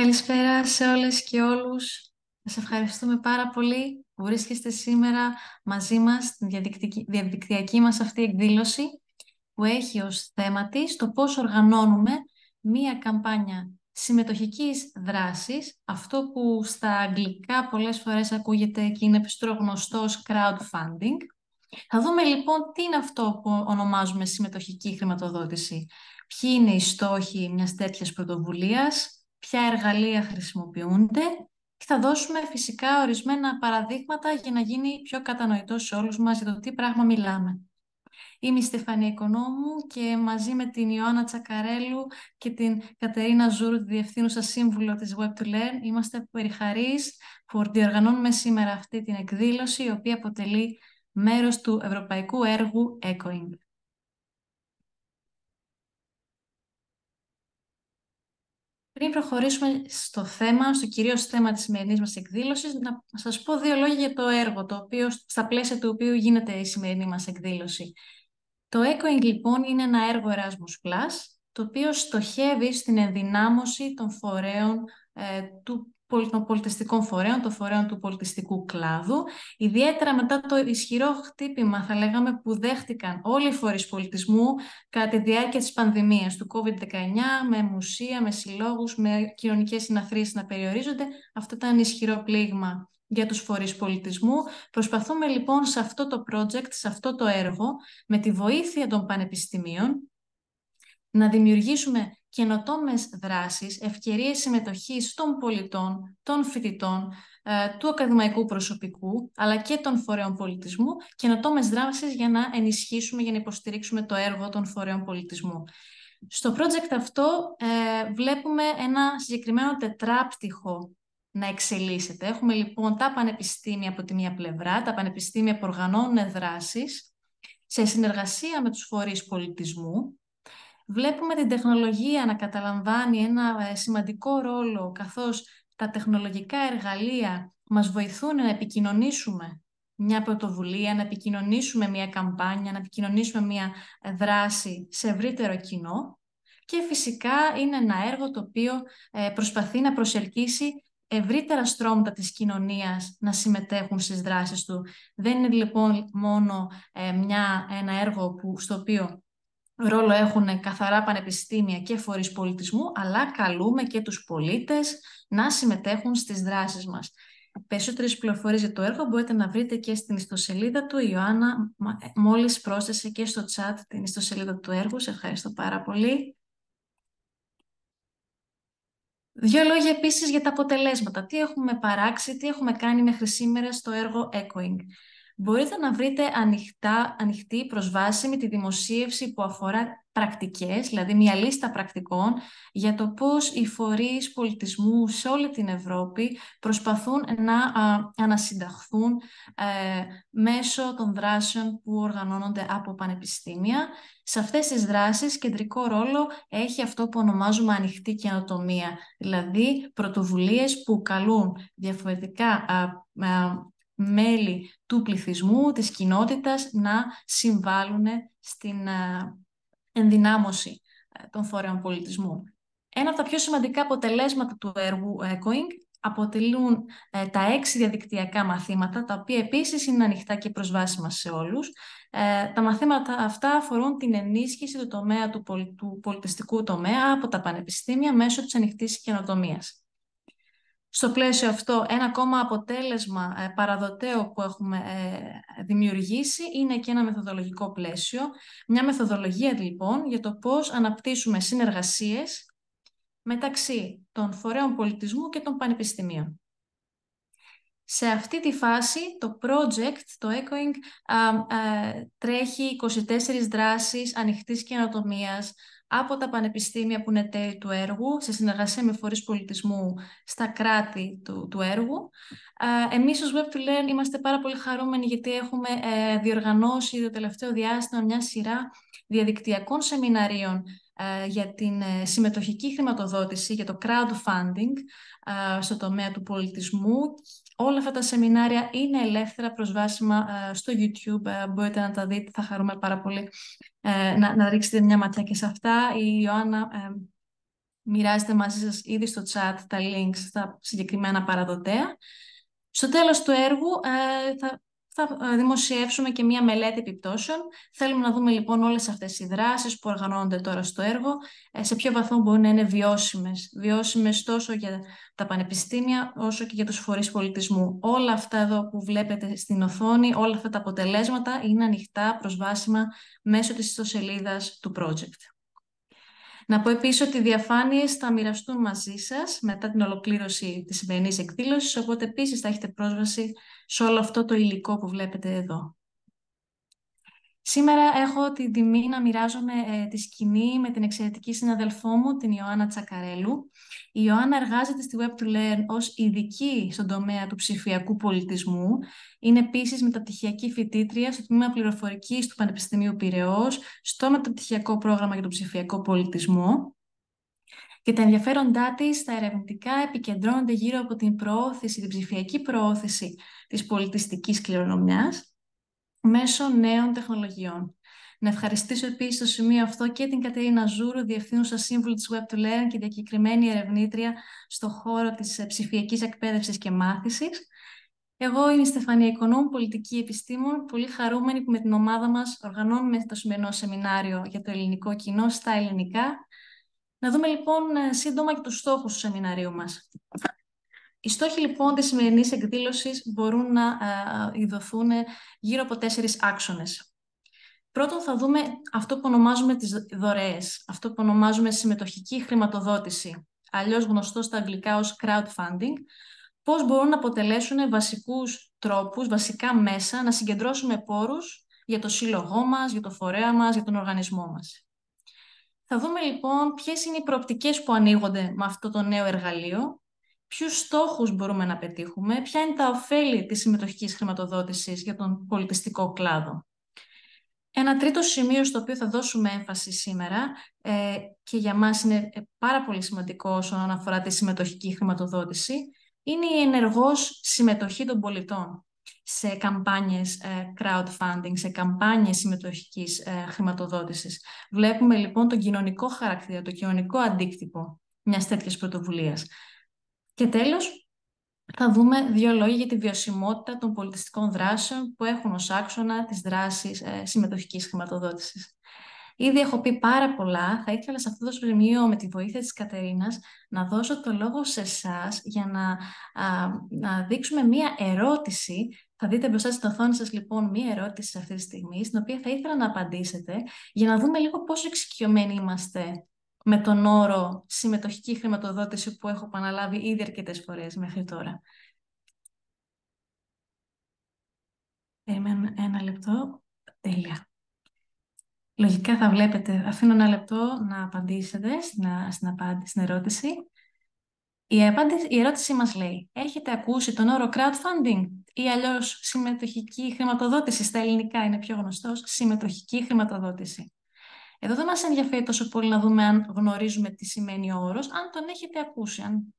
Καλησπέρα σε όλες και όλους. Σας ευχαριστούμε πάρα πολύ που βρίσκεστε σήμερα μαζί μας στην διαδικτυακή μας αυτή εκδήλωση που έχει ως θέμα της το πώς οργανώνουμε μία καμπάνια συμμετοχικής δράσης, αυτό που στα αγγλικά πολλές φορές ακούγεται και είναι ως crowdfunding. Θα δούμε λοιπόν τι είναι αυτό που ονομάζουμε συμμετοχική χρηματοδότηση, ποιοι είναι οι στόχοι μιας τέτοιας πρωτοβουλίας, ποια εργαλεία χρησιμοποιούνται και θα δώσουμε φυσικά ορισμένα παραδείγματα για να γίνει πιο κατανοητό σε όλους μας για το τι πράγμα μιλάμε. Είμαι η Στεφανία Οικονόμου και μαζί με την Ιωάννα Τσακαρέλου και την Κατερίνα Ζούρου, τη Διευθύνουσα Σύμβουλο της web to learn είμαστε περιχαρείς που διοργανώνουμε σήμερα αυτή την εκδήλωση, η οποία αποτελεί μέρος του ευρωπαϊκού έργου Echoing. Πριν προχωρήσουμε στο θέμα, στο κυρίως θέμα της σημερινής μας εκδήλωσης, να σας πω δύο λόγια για το έργο, το οποίο, στα πλαίσια του οποίου γίνεται η σημερινή μας εκδήλωση. Το Echoing, λοιπόν, είναι ένα έργο Erasmus+, Plus, το οποίο στοχεύει στην ενδυνάμωση των φορέων ε, του των πολιτιστικών φορέων, των φορέων του πολιτιστικού κλάδου, ιδιαίτερα μετά το ισχυρό χτύπημα, θα λέγαμε, που δέχτηκαν όλοι οι φορείς πολιτισμού κατά τη διάρκεια της πανδημίας του COVID-19, με μουσεία, με συλλόγους, με κοινωνικές συναθρήσεις να περιορίζονται. Αυτό ήταν ισχυρό πλήγμα για τους φορείς πολιτισμού. Προσπαθούμε λοιπόν σε αυτό το project, σε αυτό το έργο, με τη βοήθεια των πανεπιστημίων, να δημιουργήσουμε καινοτόμες δράσεις, ευκαιρίες συμμετοχής των πολιτών, των φοιτητών, ε, του ακαδημαϊκού προσωπικού, αλλά και των φορέων πολιτισμού, καινοτόμες δράσεις για να ενισχύσουμε, για να υποστηρίξουμε το έργο των φορέων πολιτισμού. Στο project αυτό ε, βλέπουμε ένα συγκεκριμένο τετράπτυχο να εξελίσσεται. Έχουμε λοιπόν τα πανεπιστήμια από τη μία πλευρά, τα πανεπιστήμια που οργανώνουν δράσεις, σε συνεργασία με τους φορείς πολιτισμού, Βλέπουμε την τεχνολογία να καταλαμβάνει ένα ε, σημαντικό ρόλο, καθώς τα τεχνολογικά εργαλεία μας βοηθούν να επικοινωνήσουμε μια πρωτοβουλία, να επικοινωνήσουμε μια καμπάνια, να επικοινωνήσουμε μια ε, δράση σε ευρύτερο κοινό. Και φυσικά είναι ένα έργο το οποίο ε, προσπαθεί να προσελκύσει ευρύτερα στρώματα της κοινωνίας να συμμετέχουν στις δράσεις του. Δεν είναι λοιπόν μόνο ένα έργο που, στο οποίο ρόλο έχουν καθαρά πανεπιστήμια και φορείς πολιτισμού, αλλά καλούμε και τους πολίτες να συμμετέχουν στις δράσεις μας. Περισσότερες πληροφορίες για το έργο μπορείτε να βρείτε και στην ιστοσελίδα του. Η Ιωάννα ε, μόλις πρόσθεσε και στο chat την ιστοσελίδα του έργου. Σε ευχαριστώ πάρα πολύ. Δύο λόγια επίσης για τα αποτελέσματα. Τι έχουμε παράξει, τι έχουμε κάνει μέχρι σήμερα στο έργο Echoing μπορείτε να βρείτε ανοιχτά, ανοιχτή προσβάσιμη τη δημοσίευση που αφορά πρακτικές, δηλαδή μια λίστα πρακτικών για το πώς οι φορείς πολιτισμού σε όλη την Ευρώπη προσπαθούν να ανασυνταχθούν ε, μέσω των δράσεων που οργανώνονται από πανεπιστήμια. Σε αυτές τις δράσεις κεντρικό ρόλο έχει αυτό που ονομάζουμε ανοιχτή καινοτομία, δηλαδή πρωτοβουλίες που καλούν διαφορετικά μέλη του πληθυσμού, της κοινότητας, να συμβάλλουν στην ε, ενδυνάμωση ε, των φορέων πολιτισμού. Ένα από τα πιο σημαντικά αποτελέσματα του έργου Echoing ε, αποτελούν τα έξι διαδικτυακά μαθήματα, τα οποία επίσης είναι ανοιχτά και προσβάσιμα σε όλους. τα μαθήματα αυτά αφορούν την ενίσχυση του τομέα του, του πολιτιστικού τομέα από τα πανεπιστήμια μέσω της ανοιχτής καινοτομίας. Στο πλαίσιο αυτό, ένα ακόμα αποτέλεσμα ε, παραδοτέο που έχουμε ε, δημιουργήσει είναι και ένα μεθοδολογικό πλαίσιο, μια μεθοδολογία λοιπόν για το πώς αναπτύσσουμε συνεργασίες μεταξύ των φορέων πολιτισμού και των πανεπιστημίων. Σε αυτή τη φάση το project, το Echoing, α, τρέχει 24 δράσεις ανοιχτής καινοτομίας, από τα πανεπιστήμια που είναι τέλη του έργου, σε συνεργασία με φορείς πολιτισμού στα κράτη του, του έργου. Εμείς ως Web2Learn είμαστε πάρα πολύ χαρούμενοι γιατί έχουμε ε, διοργανώσει το τελευταίο διάστημα μια σειρά διαδικτυακών σεμιναρίων ε, για την ε, συμμετοχική χρηματοδότηση, για το crowdfunding στο τομέα του πολιτισμού Όλα αυτά τα σεμινάρια είναι ελεύθερα προσβάσιμα ε, στο YouTube. Ε, μπορείτε να τα δείτε, θα χαρούμε πάρα πολύ ε, να, να ρίξετε μια ματιά και σε αυτά. Η Ιωάννα μοιράζεται μαζί σας ήδη στο chat τα links στα συγκεκριμένα παραδοτέα. Στο τέλος του έργου θα θα ε, δημοσιεύσουμε και μία μελέτη επιπτώσεων. Θέλουμε να δούμε λοιπόν όλες αυτές οι δράσεις που οργανώνονται τώρα στο έργο, ε, σε ποιο βαθμό μπορεί να είναι βιώσιμες. Βιώσιμες τόσο για τα πανεπιστήμια όσο και για τους φορείς πολιτισμού. Όλα αυτά εδώ που βλέπετε στην οθόνη, όλα αυτά τα αποτελέσματα είναι ανοιχτά, προσβάσιμα μέσω της ιστοσελίδας του project. Να πω επίσης ότι οι διαφάνειες θα μοιραστούν μαζί σας μετά την ολοκλήρωση της σημερινής εκδήλωσης, οπότε επίσης θα έχετε πρόσβαση σε όλο αυτό το υλικό που βλέπετε εδώ. Σήμερα έχω την τιμή να μοιράζομαι ε, τη σκηνή με την εξαιρετική συναδελφό μου, την Ιωάννα Τσακαρέλου. Η Ιωάννα εργάζεται στη Web to Learn ως ειδική στον τομέα του ψηφιακού πολιτισμού. Είναι επίσης μεταπτυχιακή φοιτήτρια στο Τμήμα Πληροφορικής του Πανεπιστημίου Πυραιός, στο Μεταπτυχιακό Πρόγραμμα για τον Ψηφιακό Πολιτισμό και τα ενδιαφέροντά της τα ερευνητικά επικεντρώνονται γύρω από την προώθηση, την ψηφιακή προώθηση της πολιτιστικής κληρονομιάς μέσω νέων τεχνολογιών. Να ευχαριστήσω επίσης στο σημείο αυτό και την Κατερίνα Ζούρου, διευθύνουσα σύμβουλο της Web to Learn και διακεκριμένη ερευνήτρια στον χώρο της ε, ψηφιακής εκπαίδευσης και μάθησης. Εγώ είμαι η Στεφανία Οικονόμου, πολιτική επιστήμων, πολύ χαρούμενη που με την ομάδα μας οργανώνουμε το σημερινό σεμινάριο για το ελληνικό κοινό στα ελληνικά. Να δούμε λοιπόν ε, σύντομα και τους στόχους του σεμιναρίου μας. Οι στόχοι λοιπόν της σημερινής εκδήλωσης μπορούν να ε, ειδωθούν γύρω από τέσσερις άξονες. Πρώτον θα δούμε αυτό που ονομάζουμε τις δωρεές, αυτό που ονομάζουμε συμμετοχική χρηματοδότηση, αλλιώς γνωστό στα αγγλικά ως crowdfunding, πώς μπορούν να αποτελέσουν βασικούς τρόπους, βασικά μέσα, να συγκεντρώσουμε πόρους για το σύλλογό μας, για το φορέα μας, για τον οργανισμό μας. Θα δούμε λοιπόν ποιες είναι οι προοπτικές που ανοίγονται με αυτό το νέο εργαλείο ποιους στόχους μπορούμε να πετύχουμε, ποια είναι τα ωφέλη της συμμετοχικής χρηματοδότησης για τον πολιτιστικό κλάδο. Ένα τρίτο σημείο στο οποίο θα δώσουμε έμφαση σήμερα ε, και για μας είναι ε, πάρα πολύ σημαντικό όσον αφορά τη συμμετοχική χρηματοδότηση, είναι η ενεργός συμμετοχή των πολιτών σε καμπάνιες ε, crowdfunding, σε καμπάνιες συμμετοχικής χρηματοδότησης. Βλέπουμε λοιπόν τον κοινωνικό χαρακτήρα, το κοινωνικό αντίκτυπο μιας τέτοιας πρωτοβουλίας. Και τέλος, θα δούμε δύο λόγια για τη βιωσιμότητα των πολιτιστικών δράσεων που έχουν ως άξονα τις δράσεις ε, συμμετοχικής χρηματοδότησης. Ήδη έχω πει πάρα πολλά. Θα ήθελα σε αυτό το σημείο, με τη βοήθεια της Κατερίνας, να δώσω το λόγο σε εσάς για να, να δείξουμε μία ερώτηση. Θα δείτε μπροστά στην οθόνη σας, λοιπόν, μία ερώτηση αυτή τη στιγμή, στην οποία θα ήθελα να απαντήσετε, για να δούμε λίγο πόσο εξοικειωμένοι είμαστε με τον όρο συμμετοχική χρηματοδότηση που έχω επαναλάβει ήδη αρκετές φορές μέχρι τώρα. Περιμένουμε ένα λεπτό. Τέλεια. Λογικά θα βλέπετε. Αφήνω ένα λεπτό να απαντήσετε στην, στην, στην ερώτηση. Η, απάντηση, η ερώτησή μας λέει, έχετε ακούσει τον όρο crowdfunding ή αλλιώς συμμετοχική χρηματοδότηση στα ελληνικά είναι πιο γνωστός, συμμετοχική χρηματοδότηση. Εδώ δεν μας ενδιαφέρει τόσο πολύ να δούμε αν γνωρίζουμε τι σημαίνει ο όρος, αν τον έχετε ακούσει. Αν...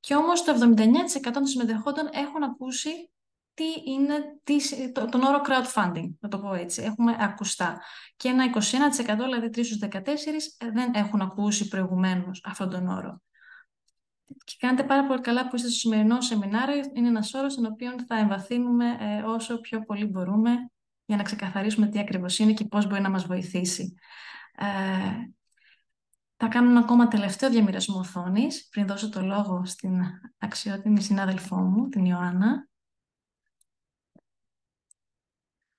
Και όμως το 79% των συμμετεχόντων έχουν ακούσει τι είναι τι, το, τον όρο crowdfunding, να το πω έτσι. Έχουμε ακουστά. Και ένα 21%, δηλαδή 3 στους 14, δεν έχουν ακούσει προηγουμένως αυτόν τον όρο. Και κάνετε πάρα πολύ καλά που είστε στο σημερινό σεμινάριο. Είναι ένας όρος στον οποίο θα εμβαθύνουμε ε, όσο πιο πολύ μπορούμε για να ξεκαθαρίσουμε τι ακριβώς είναι και πώς μπορεί να μας βοηθήσει. Ε, θα κάνω ένα ακόμα τελευταίο διαμοιρασμό οθόνης πριν δώσω το λόγο στην αξιότιμη συνάδελφό μου, την Ιωάννα,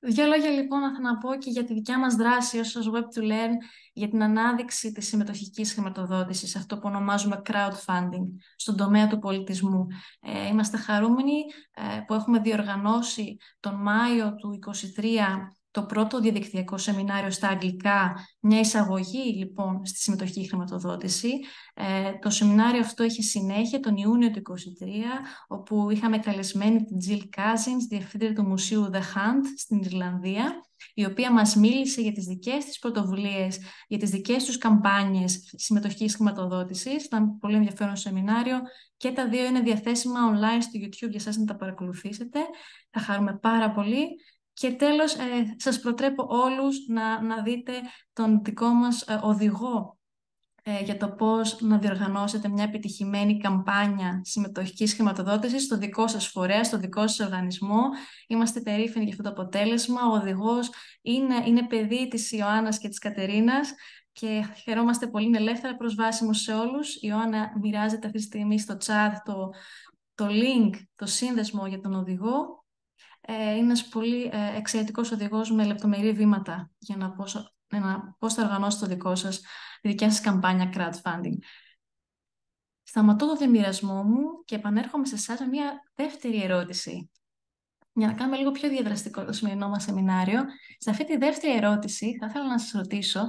Δύο λόγια λοιπόν θα να πω και για τη δικιά μας δράση ως Web to Learn για την ανάδειξη της συμμετοχικής χρηματοδότησης, αυτό που ονομάζουμε crowdfunding, στον τομέα του πολιτισμού. Ε, είμαστε χαρούμενοι ε, που έχουμε διοργανώσει τον Μάιο του 2023 το πρώτο διαδικτυακό σεμινάριο στα αγγλικά, μια εισαγωγή λοιπόν στη συμμετοχή χρηματοδότηση. Ε, το σεμινάριο αυτό είχε συνέχεια τον Ιούνιο του 2023, όπου είχαμε καλεσμένη την Jill Cousins, διευθύντρια του Μουσείου The Hunt στην Ιρλανδία, η οποία μας μίλησε για τις δικές της πρωτοβουλίες, για τις δικές τους καμπάνιες συμμετοχής χρηματοδότησης. Ήταν πολύ ενδιαφέρον σεμινάριο και τα δύο είναι διαθέσιμα online στο YouTube για σας να τα παρακολουθήσετε. Θα χαρούμε πάρα πολύ. Και τέλος, ε, σας προτρέπω όλους να, να δείτε τον δικό μας ε, οδηγό ε, για το πώς να διοργανώσετε μια επιτυχημένη καμπάνια συμμετοχικής χρηματοδότησης στο δικό σας φορέα, στο δικό σας οργανισμό. Είμαστε περήφανοι για αυτό το αποτέλεσμα. Ο οδηγός είναι, είναι παιδί της Ιωάννας και της Κατερίνας και χαιρόμαστε πολύ, είναι ελεύθερα προσβάσιμος σε όλους. Η Ιωάννα μοιράζεται αυτή τη στιγμή στο chat το, το link, το σύνδεσμο για τον οδηγό ε, είναι ένας πολύ ε, εξαιρετικός οδηγός με λεπτομερή βήματα για να πώς, ε, να, πώς θα οργανώσει το δικό σας, τη δικιά σας καμπάνια crowdfunding. Σταματώ το διαμοιρασμό μου και επανέρχομαι σε εσάς με μια δεύτερη ερώτηση. Για να κάνουμε λίγο πιο διαδραστικό το σημερινό μας σεμινάριο, σε αυτή τη δεύτερη ερώτηση θα ήθελα να σας ρωτήσω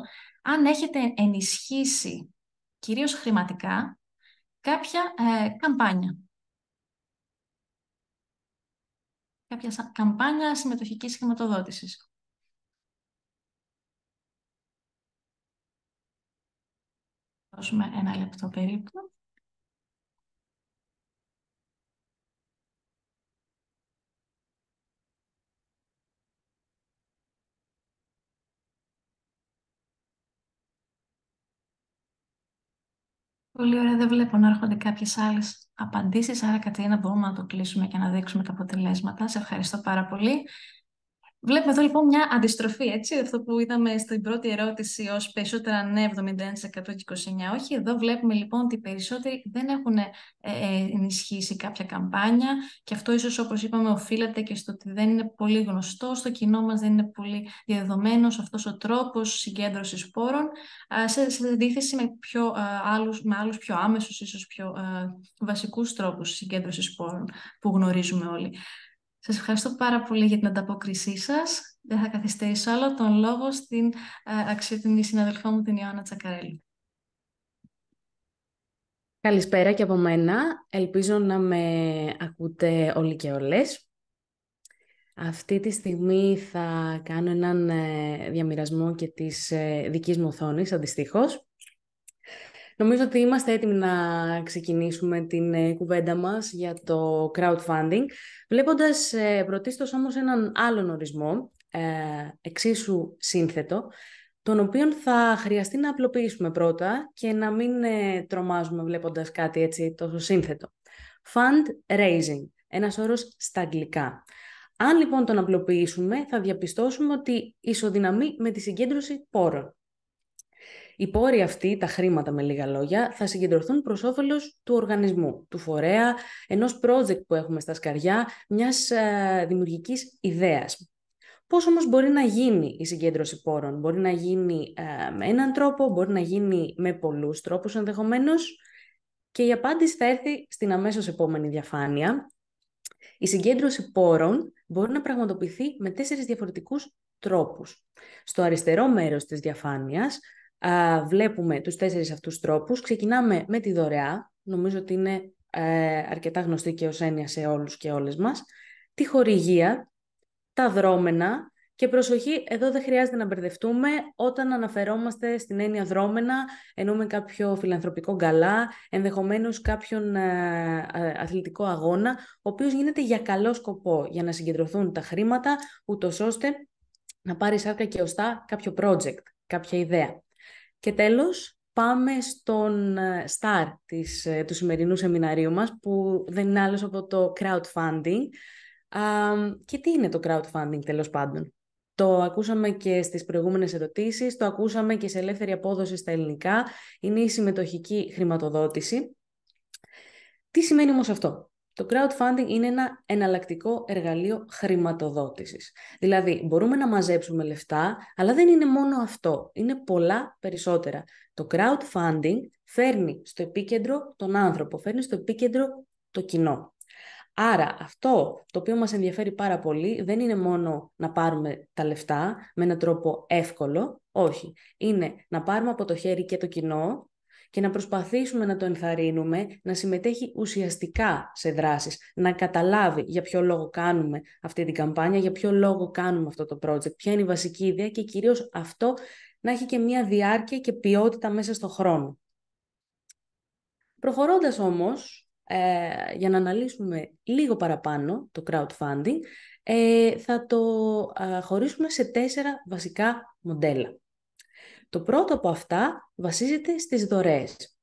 αν έχετε ενισχύσει, κυρίως χρηματικά, κάποια ε, καμπάνια κάποια καμπάνια συμμετοχικής χρηματοδότησης. Δώσουμε ένα λεπτό περίπου. Πολύ ωραία, δεν βλέπω να έρχονται κάποιες άλλες απαντήσεις. Άρα, να μπορούμε να το κλείσουμε και να δείξουμε τα αποτελέσματα. Σε ευχαριστώ πάρα πολύ. Βλέπουμε εδώ λοιπόν μια αντιστροφή, έτσι, αυτό που είδαμε στην πρώτη ερώτηση ως περισσότερα ναι, 71% και 29% όχι. Εδώ βλέπουμε λοιπόν ότι οι περισσότεροι δεν έχουν ε, ε, ενισχύσει κάποια καμπάνια και αυτό ίσως όπως είπαμε οφείλεται και στο ότι δεν είναι πολύ γνωστό, στο κοινό μας δεν είναι πολύ διαδεδομένος αυτός ο τρόπος συγκέντρωσης πόρων σε αντίθεση με, πιο, άλλους, με άλλους πιο άμεσους, ίσως πιο βασικούς τρόπους συγκέντρωσης πόρων που γνωρίζουμε όλοι. Σας ευχαριστώ πάρα πολύ για την ανταπόκρισή σας. Δεν θα καθυστερήσω άλλο τον λόγο στην ε, αξιότιμη συναδελφό μου την Ιωάννα Τσακαρέλη. Καλησπέρα και από μένα. Ελπίζω να με ακούτε όλοι και όλες. Αυτή τη στιγμή θα κάνω έναν ε, διαμοιρασμό και της ε, δικής μου οθόνης, αντιστοίχως. Νομίζω ότι είμαστε έτοιμοι να ξεκινήσουμε την ε, κουβέντα μας για το crowdfunding, βλέποντας ε, πρωτίστως όμως έναν άλλον ορισμό, ε, εξίσου σύνθετο, τον οποίο θα χρειαστεί να απλοποιήσουμε πρώτα και να μην τρομάζουμε βλέποντας κάτι έτσι τόσο σύνθετο. Fund raising, ένας όρος στα αγγλικά. Αν λοιπόν τον απλοποιήσουμε, θα διαπιστώσουμε ότι ισοδυναμεί με τη συγκέντρωση πόρων. Οι πόροι αυτοί, τα χρήματα με λίγα λόγια, θα συγκεντρωθούν προς όφελος του οργανισμού, του φορέα, ενός project που έχουμε στα σκαριά, μιας ε, δημιουργικής ιδέας. Πώς όμως μπορεί να γίνει η συγκέντρωση πόρων. Μπορεί να γίνει ε, με έναν τρόπο, μπορεί να γίνει με πολλούς τρόπους ενδεχομένως. και η απάντηση θα έρθει στην αμέσως επόμενη διαφάνεια. Η συγκέντρωση πόρων μπορεί να πραγματοποιηθεί με τέσσερις διαφορετικούς τρόπους. Στο αριστερό μέρος της διαφάνειας α, βλέπουμε τους τέσσερις αυτούς τρόπους. Ξεκινάμε με τη δωρεά, νομίζω ότι είναι ε, αρκετά γνωστή και ως έννοια σε όλους και όλες μας, τη χορηγία, τα δρόμενα και προσοχή, εδώ δεν χρειάζεται να μπερδευτούμε όταν αναφερόμαστε στην έννοια δρόμενα, εννοούμε κάποιο φιλανθρωπικό γκαλά, ενδεχομένως κάποιον ε, ε, αθλητικό αγώνα, ο οποίος γίνεται για καλό σκοπό, για να συγκεντρωθούν τα χρήματα, ούτως ώστε να πάρεις σάρκα και οστά κάποιο project, κάποια ιδέα. Και τέλος, πάμε στον ε, start της, ε, του σημερινού σεμιναρίου μας, που δεν είναι άλλος από το crowdfunding. Και τι είναι το crowdfunding τέλος πάντων. Το ακούσαμε και στις προηγούμενες ερωτήσεις, το ακούσαμε και σε ελεύθερη απόδοση στα ελληνικά. Είναι η συμμετοχική χρηματοδότηση. Τι σημαίνει όμως αυτό. Το crowdfunding είναι ένα εναλλακτικό εργαλείο χρηματοδότησης. Δηλαδή, μπορούμε να μαζέψουμε λεφτά, αλλά δεν είναι μόνο αυτό. Είναι πολλά περισσότερα. Το crowdfunding φέρνει στο επίκεντρο τον άνθρωπο, φέρνει στο επίκεντρο το κοινό. Άρα αυτό το οποίο μας ενδιαφέρει πάρα πολύ δεν είναι μόνο να πάρουμε τα λεφτά με έναν τρόπο εύκολο, όχι. Είναι να πάρουμε από το χέρι και το κοινό και να προσπαθήσουμε να το ενθαρρύνουμε να συμμετέχει ουσιαστικά σε δράσεις, να καταλάβει για ποιο λόγο κάνουμε αυτή την καμπάνια, για ποιο λόγο κάνουμε αυτό το project, ποια είναι η βασική ιδέα και κυρίως αυτό να έχει και μια διάρκεια και ποιότητα μέσα στο χρόνο. Προχωρώντας όμως, ε, για να αναλύσουμε λίγο παραπάνω το crowdfunding, ε, θα το χωρίσουμε σε τέσσερα βασικά μοντέλα. Το πρώτο από αυτά βασίζεται στις δωρεές.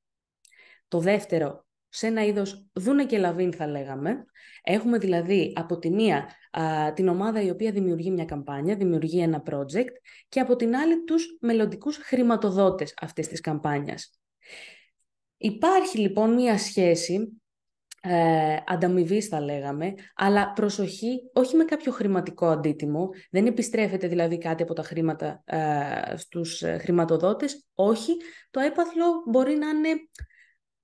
Το δεύτερο, σε ένα είδος δούνε και λαβίν θα λέγαμε. Έχουμε δηλαδή από τη μία την ομάδα η οποία δημιουργεί μια καμπάνια, δημιουργεί ένα project και από την άλλη τους μελλοντικούς χρηματοδότες αυτής της καμπάνιας. Υπάρχει λοιπόν μια σχέση ε, ανταμοιβής θα λέγαμε, αλλά προσοχή, όχι με κάποιο χρηματικό αντίτιμο, δεν επιστρέφεται δηλαδή κάτι από τα χρήματα ε, στους ε, χρηματοδότες, όχι, το έπαθλο μπορεί να είναι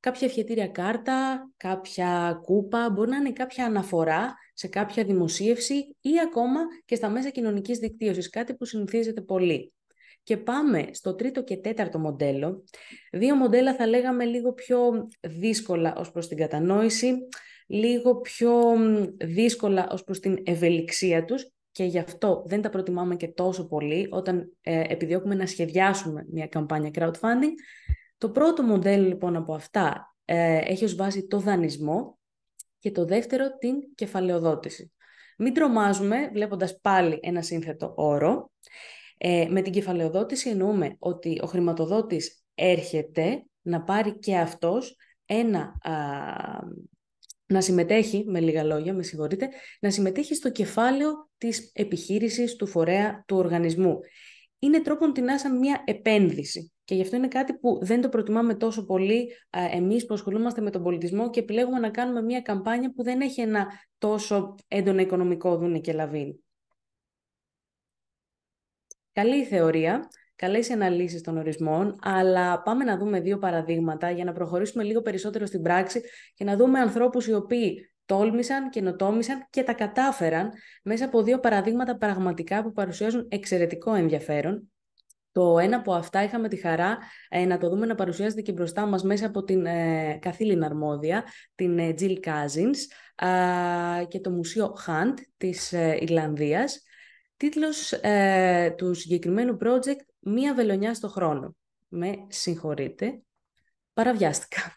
κάποια ευχετήρια κάρτα, κάποια κούπα, μπορεί να είναι κάποια αναφορά σε κάποια δημοσίευση ή ακόμα και στα μέσα κοινωνικής δικτύωσης, κάτι που συνηθίζεται πολύ. Και πάμε στο τρίτο και τέταρτο μοντέλο. Δύο μοντέλα θα λέγαμε λίγο πιο δύσκολα ως προς την κατανόηση, λίγο πιο δύσκολα ως προς την ευελιξία τους και γι' αυτό δεν τα προτιμάμε και τόσο πολύ όταν ε, επιδιώκουμε να σχεδιάσουμε μια καμπάνια crowdfunding. Το πρώτο μοντέλο λοιπόν από αυτά ε, έχει ως βάση το δανεισμό και το δεύτερο την κεφαλαιοδότηση. Μην τρομάζουμε βλέποντας πάλι ένα σύνθετο όρο. Ε, με την κεφαλαιοδότηση εννοούμε ότι ο χρηματοδότης έρχεται να πάρει και αυτός ένα, να συμμετέχει, με λίγα λόγια, με συγχωρείτε, να συμμετέχει στο κεφάλαιο της επιχείρησης, του φορέα, του οργανισμού. Είναι τρόπον την σαν μια επένδυση. Και γι' αυτό είναι κάτι που δεν το προτιμάμε τόσο πολύ εμείς που ασχολούμαστε με τον πολιτισμό και επιλέγουμε να κάνουμε μια καμπάνια που δεν έχει ένα τόσο έντονο οικονομικό δούνε και λαβίν. Καλή η θεωρία, καλές οι αναλύσεις των ορισμών, αλλά πάμε να δούμε δύο παραδείγματα για να προχωρήσουμε λίγο περισσότερο στην πράξη και να δούμε ανθρώπους οι οποίοι τόλμησαν, καινοτόμησαν και τα κατάφεραν μέσα από δύο παραδείγματα πραγματικά που παρουσιάζουν εξαιρετικό ενδιαφέρον. Το ένα από αυτά είχαμε τη χαρά ε, να το δούμε να παρουσιάζεται και μπροστά μας μέσα από την ε, καθήλυνα αρμόδια, την ε, Jill Cousins και το Μουσείο Hunt της ε, Ιρλανδίας. Τίτλος ε, του συγκεκριμένου project «Μία βελονιά στο χρόνο». Με συγχωρείτε, παραβιάστηκα.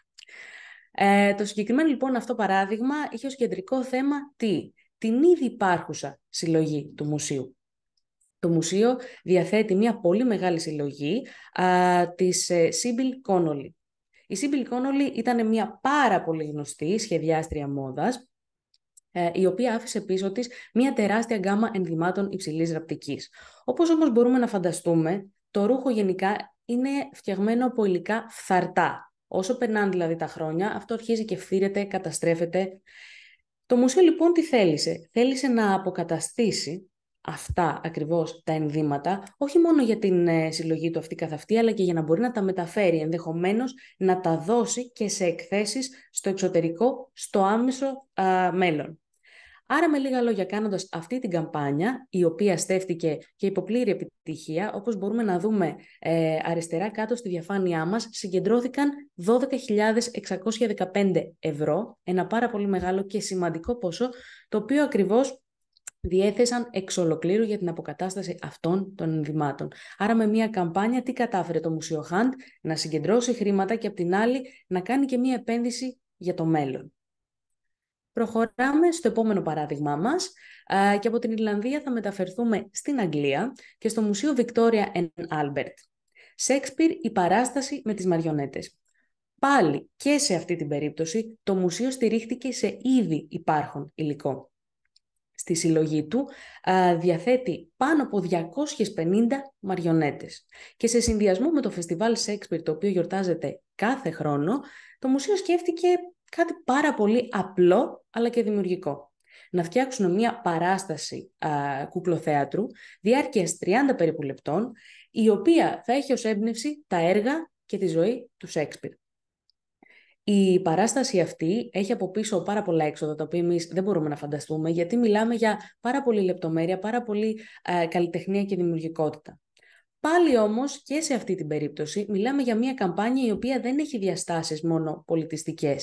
Ε, το συγκεκριμένο λοιπόν αυτό παράδειγμα είχε ως κεντρικό θέμα τι? Την ήδη υπάρχουσα συλλογή του μουσείου. Το μουσείο διαθέτει μια πολύ μεγάλη συλλογή α, της ε, Σίμπιλ Κόνολη. Η Σίμπιλ Κόνολη ήταν μια πάρα πολύ γνωστή σχεδιάστρια μόδας ε, η οποία άφησε πίσω της μια τεράστια γκάμα ενδυμάτων υψηλής ραπτικής. Όπως όμως μπορούμε να φανταστούμε, το ρούχο γενικά είναι φτιαγμένο από υλικά φθαρτά. Όσο περνάνε δηλαδή τα χρόνια, αυτό αρχίζει και φύρεται, καταστρέφεται. Το μουσείο λοιπόν τι θέλησε. Θέλησε να αποκαταστήσει αυτά ακριβώς τα ενδύματα, όχι μόνο για την ε, συλλογή του αυτή καθ' αυτή, αλλά και για να μπορεί να τα μεταφέρει, ενδεχομένως να τα δώσει και σε εκθέσεις στο εξωτερικό, στο άμεσο α, μέλλον. Άρα, με λίγα λόγια, κάνοντας αυτή την καμπάνια, η οποία στέφτηκε και υποπλήρη επιτυχία, όπως μπορούμε να δούμε ε, αριστερά κάτω στη διαφάνειά μας, συγκεντρώθηκαν 12.615 ευρώ, ένα πάρα πολύ μεγάλο και σημαντικό ποσό, το οποίο ακριβώς διέθεσαν εξ ολοκλήρου για την αποκατάσταση αυτών των ενδυμάτων. Άρα με μια καμπάνια τι κατάφερε το Μουσείο Χάντ να συγκεντρώσει χρήματα και απ' την άλλη να κάνει και μια επένδυση για το μέλλον. Προχωράμε στο επόμενο παράδειγμά μας και από την Ιρλανδία θα μεταφερθούμε στην Αγγλία και στο Μουσείο Victoria and Albert. Σέξπιρ, η παράσταση με τις μαριονέτες. Πάλι και σε αυτή την περίπτωση το μουσείο στηρίχθηκε σε ήδη υπάρχον υλικό. Στη συλλογή του α, διαθέτει πάνω από 250 μαριονέτες. Και σε συνδυασμό με το φεστιβάλ Σέξπιρ, το οποίο γιορτάζεται κάθε χρόνο, το μουσείο σκέφτηκε κάτι πάρα πολύ απλό αλλά και δημιουργικό. Να φτιάξουν μια παράσταση α, κουκλοθέατρου διάρκειας 30 περίπου λεπτών, η οποία θα έχει ως έμπνευση τα έργα και τη ζωή του Σέξπιρ. Η παράσταση αυτή έχει από πίσω πάρα πολλά έξοδα, τα οποία εμείς δεν μπορούμε να φανταστούμε, γιατί μιλάμε για πάρα πολλή λεπτομέρεια, πάρα πολλή καλλιτεχνία και δημιουργικότητα. Πάλι όμως και σε αυτή την περίπτωση μιλάμε για μια καμπάνια η οποία δεν έχει διαστάσεις μόνο πολιτιστικές.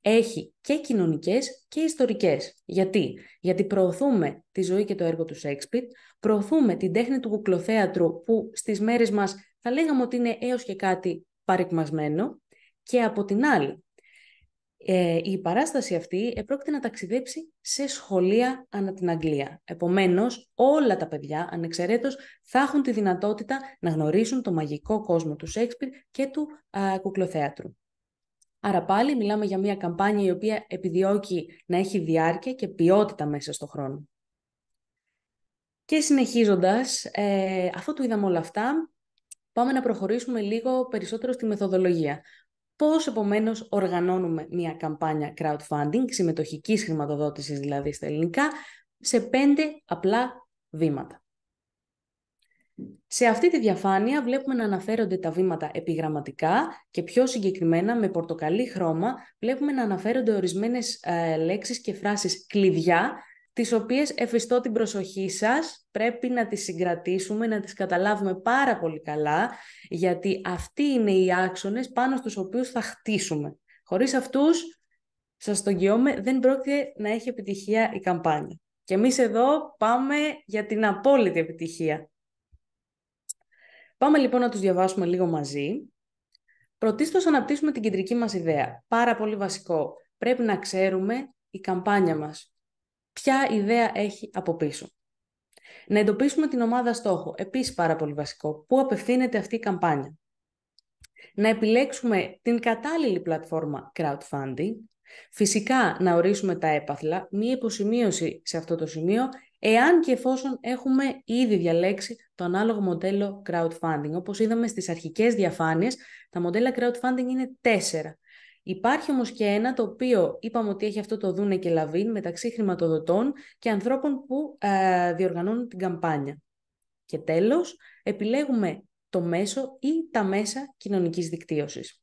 Έχει και κοινωνικές και ιστορικές. Γιατί? Γιατί προωθούμε τη ζωή και το έργο του Σέξπιτ, προωθούμε την τέχνη του κουκλοθέατρου που στις μέρες μας θα λέγαμε ότι είναι έως και κάτι παρεκμασμένο και από την άλλη ε, η παράσταση αυτή επρόκειται να ταξιδέψει σε σχολεία ανά την Αγγλία. Επομένως, όλα τα παιδιά, ανεξαιρέτως, θα έχουν τη δυνατότητα να γνωρίσουν το μαγικό κόσμο του Σέξπιρ και του α, κουκλοθέατρου. Άρα πάλι μιλάμε για μια καμπάνια η οποία επιδιώκει να έχει διάρκεια και ποιότητα μέσα στον χρόνο. Και συνεχίζοντας, ε, αφού του είδαμε όλα αυτά, πάμε να προχωρήσουμε λίγο περισσότερο στη μεθοδολογία. Πώς επομένως οργανώνουμε μια καμπάνια crowdfunding, συμμετοχικής χρηματοδότησης δηλαδή στα ελληνικά, σε πέντε απλά βήματα. Σε αυτή τη διαφάνεια βλέπουμε να αναφέρονται τα βήματα επιγραμματικά και πιο συγκεκριμένα με πορτοκαλί χρώμα βλέπουμε να αναφέρονται ορισμένες ε, λέξεις και φράσεις κλειδιά τις οποίες εφιστώ την προσοχή σας, πρέπει να τις συγκρατήσουμε, να τις καταλάβουμε πάρα πολύ καλά, γιατί αυτοί είναι οι άξονες πάνω στους οποίους θα χτίσουμε. Χωρίς αυτούς, σας το γιώμε, δεν πρόκειται να έχει επιτυχία η καμπάνια. Και εμείς εδώ πάμε για την απόλυτη επιτυχία. Πάμε λοιπόν να τους διαβάσουμε λίγο μαζί. Πρωτίστως αναπτύσσουμε την κεντρική μας ιδέα. Πάρα πολύ βασικό. Πρέπει να ξέρουμε η καμπάνια μας ποια ιδέα έχει από πίσω. Να εντοπίσουμε την ομάδα στόχο, επίσης πάρα πολύ βασικό, πού απευθύνεται αυτή η καμπάνια. Να επιλέξουμε την κατάλληλη πλατφόρμα crowdfunding, φυσικά να ορίσουμε τα έπαθλα, μία υποσημείωση σε αυτό το σημείο, εάν και εφόσον έχουμε ήδη διαλέξει το ανάλογο μοντέλο crowdfunding. Όπως είδαμε στις αρχικές διαφάνειες, τα μοντέλα crowdfunding είναι τέσσερα. Υπάρχει όμως και ένα το οποίο είπαμε ότι έχει αυτό το δούνε και λαβίν μεταξύ χρηματοδοτών και ανθρώπων που ε, διοργανώνουν την καμπάνια. Και τέλος, επιλέγουμε το μέσο ή τα μέσα κοινωνικής δικτύωσης.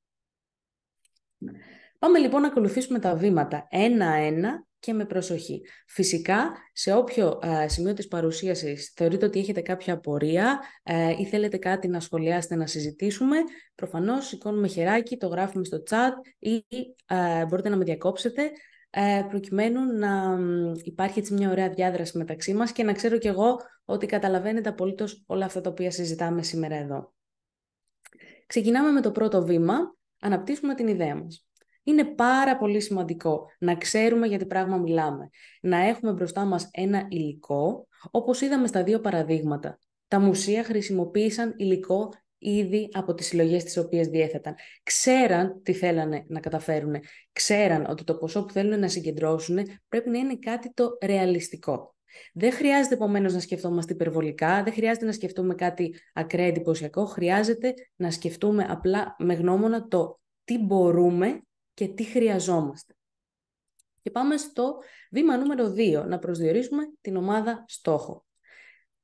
Ναι. Πάμε λοιπόν να ακολουθήσουμε τα βήματα ένα-ένα και με προσοχή. Φυσικά, σε όποιο σημείο της παρουσίασης θεωρείτε ότι έχετε κάποια απορία ε, ή θέλετε κάτι να σχολιάσετε, να συζητήσουμε, προφανώς σηκώνουμε χεράκι, το γράφουμε στο chat ή μπορείτε να με διακόψετε ε, προκειμένου να υπάρχει έτσι μια ωραία διάδραση μεταξύ μας και να ξέρω κι εγώ ότι καταλαβαίνετε απολύτως όλα αυτά τα οποία συζητάμε σήμερα εδώ. Ξεκινάμε με το πρώτο βήμα, αναπτύσσουμε την ιδέα μας. Είναι πάρα πολύ σημαντικό να ξέρουμε για τι πράγμα μιλάμε. Να έχουμε μπροστά μας ένα υλικό, όπως είδαμε στα δύο παραδείγματα. Τα μουσεία χρησιμοποίησαν υλικό ήδη από τις συλλογές τις οποίες διέθεταν. Ξέραν τι θέλανε να καταφέρουν. Ξέραν ότι το ποσό που θέλουν να συγκεντρώσουν πρέπει να είναι κάτι το ρεαλιστικό. Δεν χρειάζεται επομένως να σκεφτόμαστε υπερβολικά, δεν χρειάζεται να σκεφτούμε κάτι ακραία εντυπωσιακό, χρειάζεται να σκεφτούμε απλά με γνώμονα το τι μπορούμε και τι χρειαζόμαστε. Και πάμε στο βήμα νούμερο 2, να προσδιορίσουμε την ομάδα στόχο.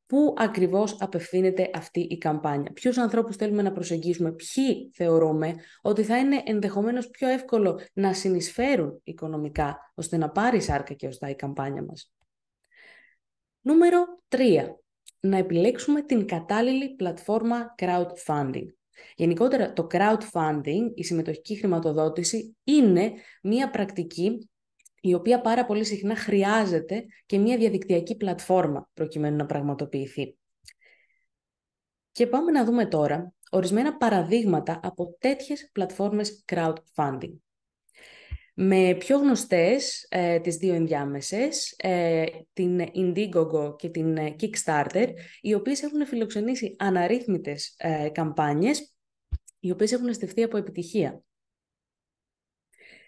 Πού ακριβώς απευθύνεται αυτή η καμπάνια, ποιους ανθρώπους θέλουμε να προσεγγίσουμε, ποιοι θεωρούμε ότι θα είναι ενδεχομένως πιο εύκολο να συνεισφέρουν οικονομικά, ώστε να πάρει σάρκα και ωστά η καμπάνια μας. Νούμερο 3. Να επιλέξουμε την κατάλληλη πλατφόρμα crowdfunding. Γενικότερα, το crowdfunding, η συμμετοχική χρηματοδότηση, είναι μία πρακτική η οποία πάρα πολύ συχνά χρειάζεται και μία διαδικτυακή πλατφόρμα προκειμένου να πραγματοποιηθεί. Και πάμε να δούμε τώρα ορισμένα παραδείγματα από τέτοιες πλατφόρμες crowdfunding με πιο γνωστές ε, τις δύο ενδιάμεσες, ε, την Indiegogo και την Kickstarter, οι οποίες έχουν φιλοξενήσει αναρρύθμιτες ε, καμπάνιες, οι οποίες έχουν στεφθεί από επιτυχία.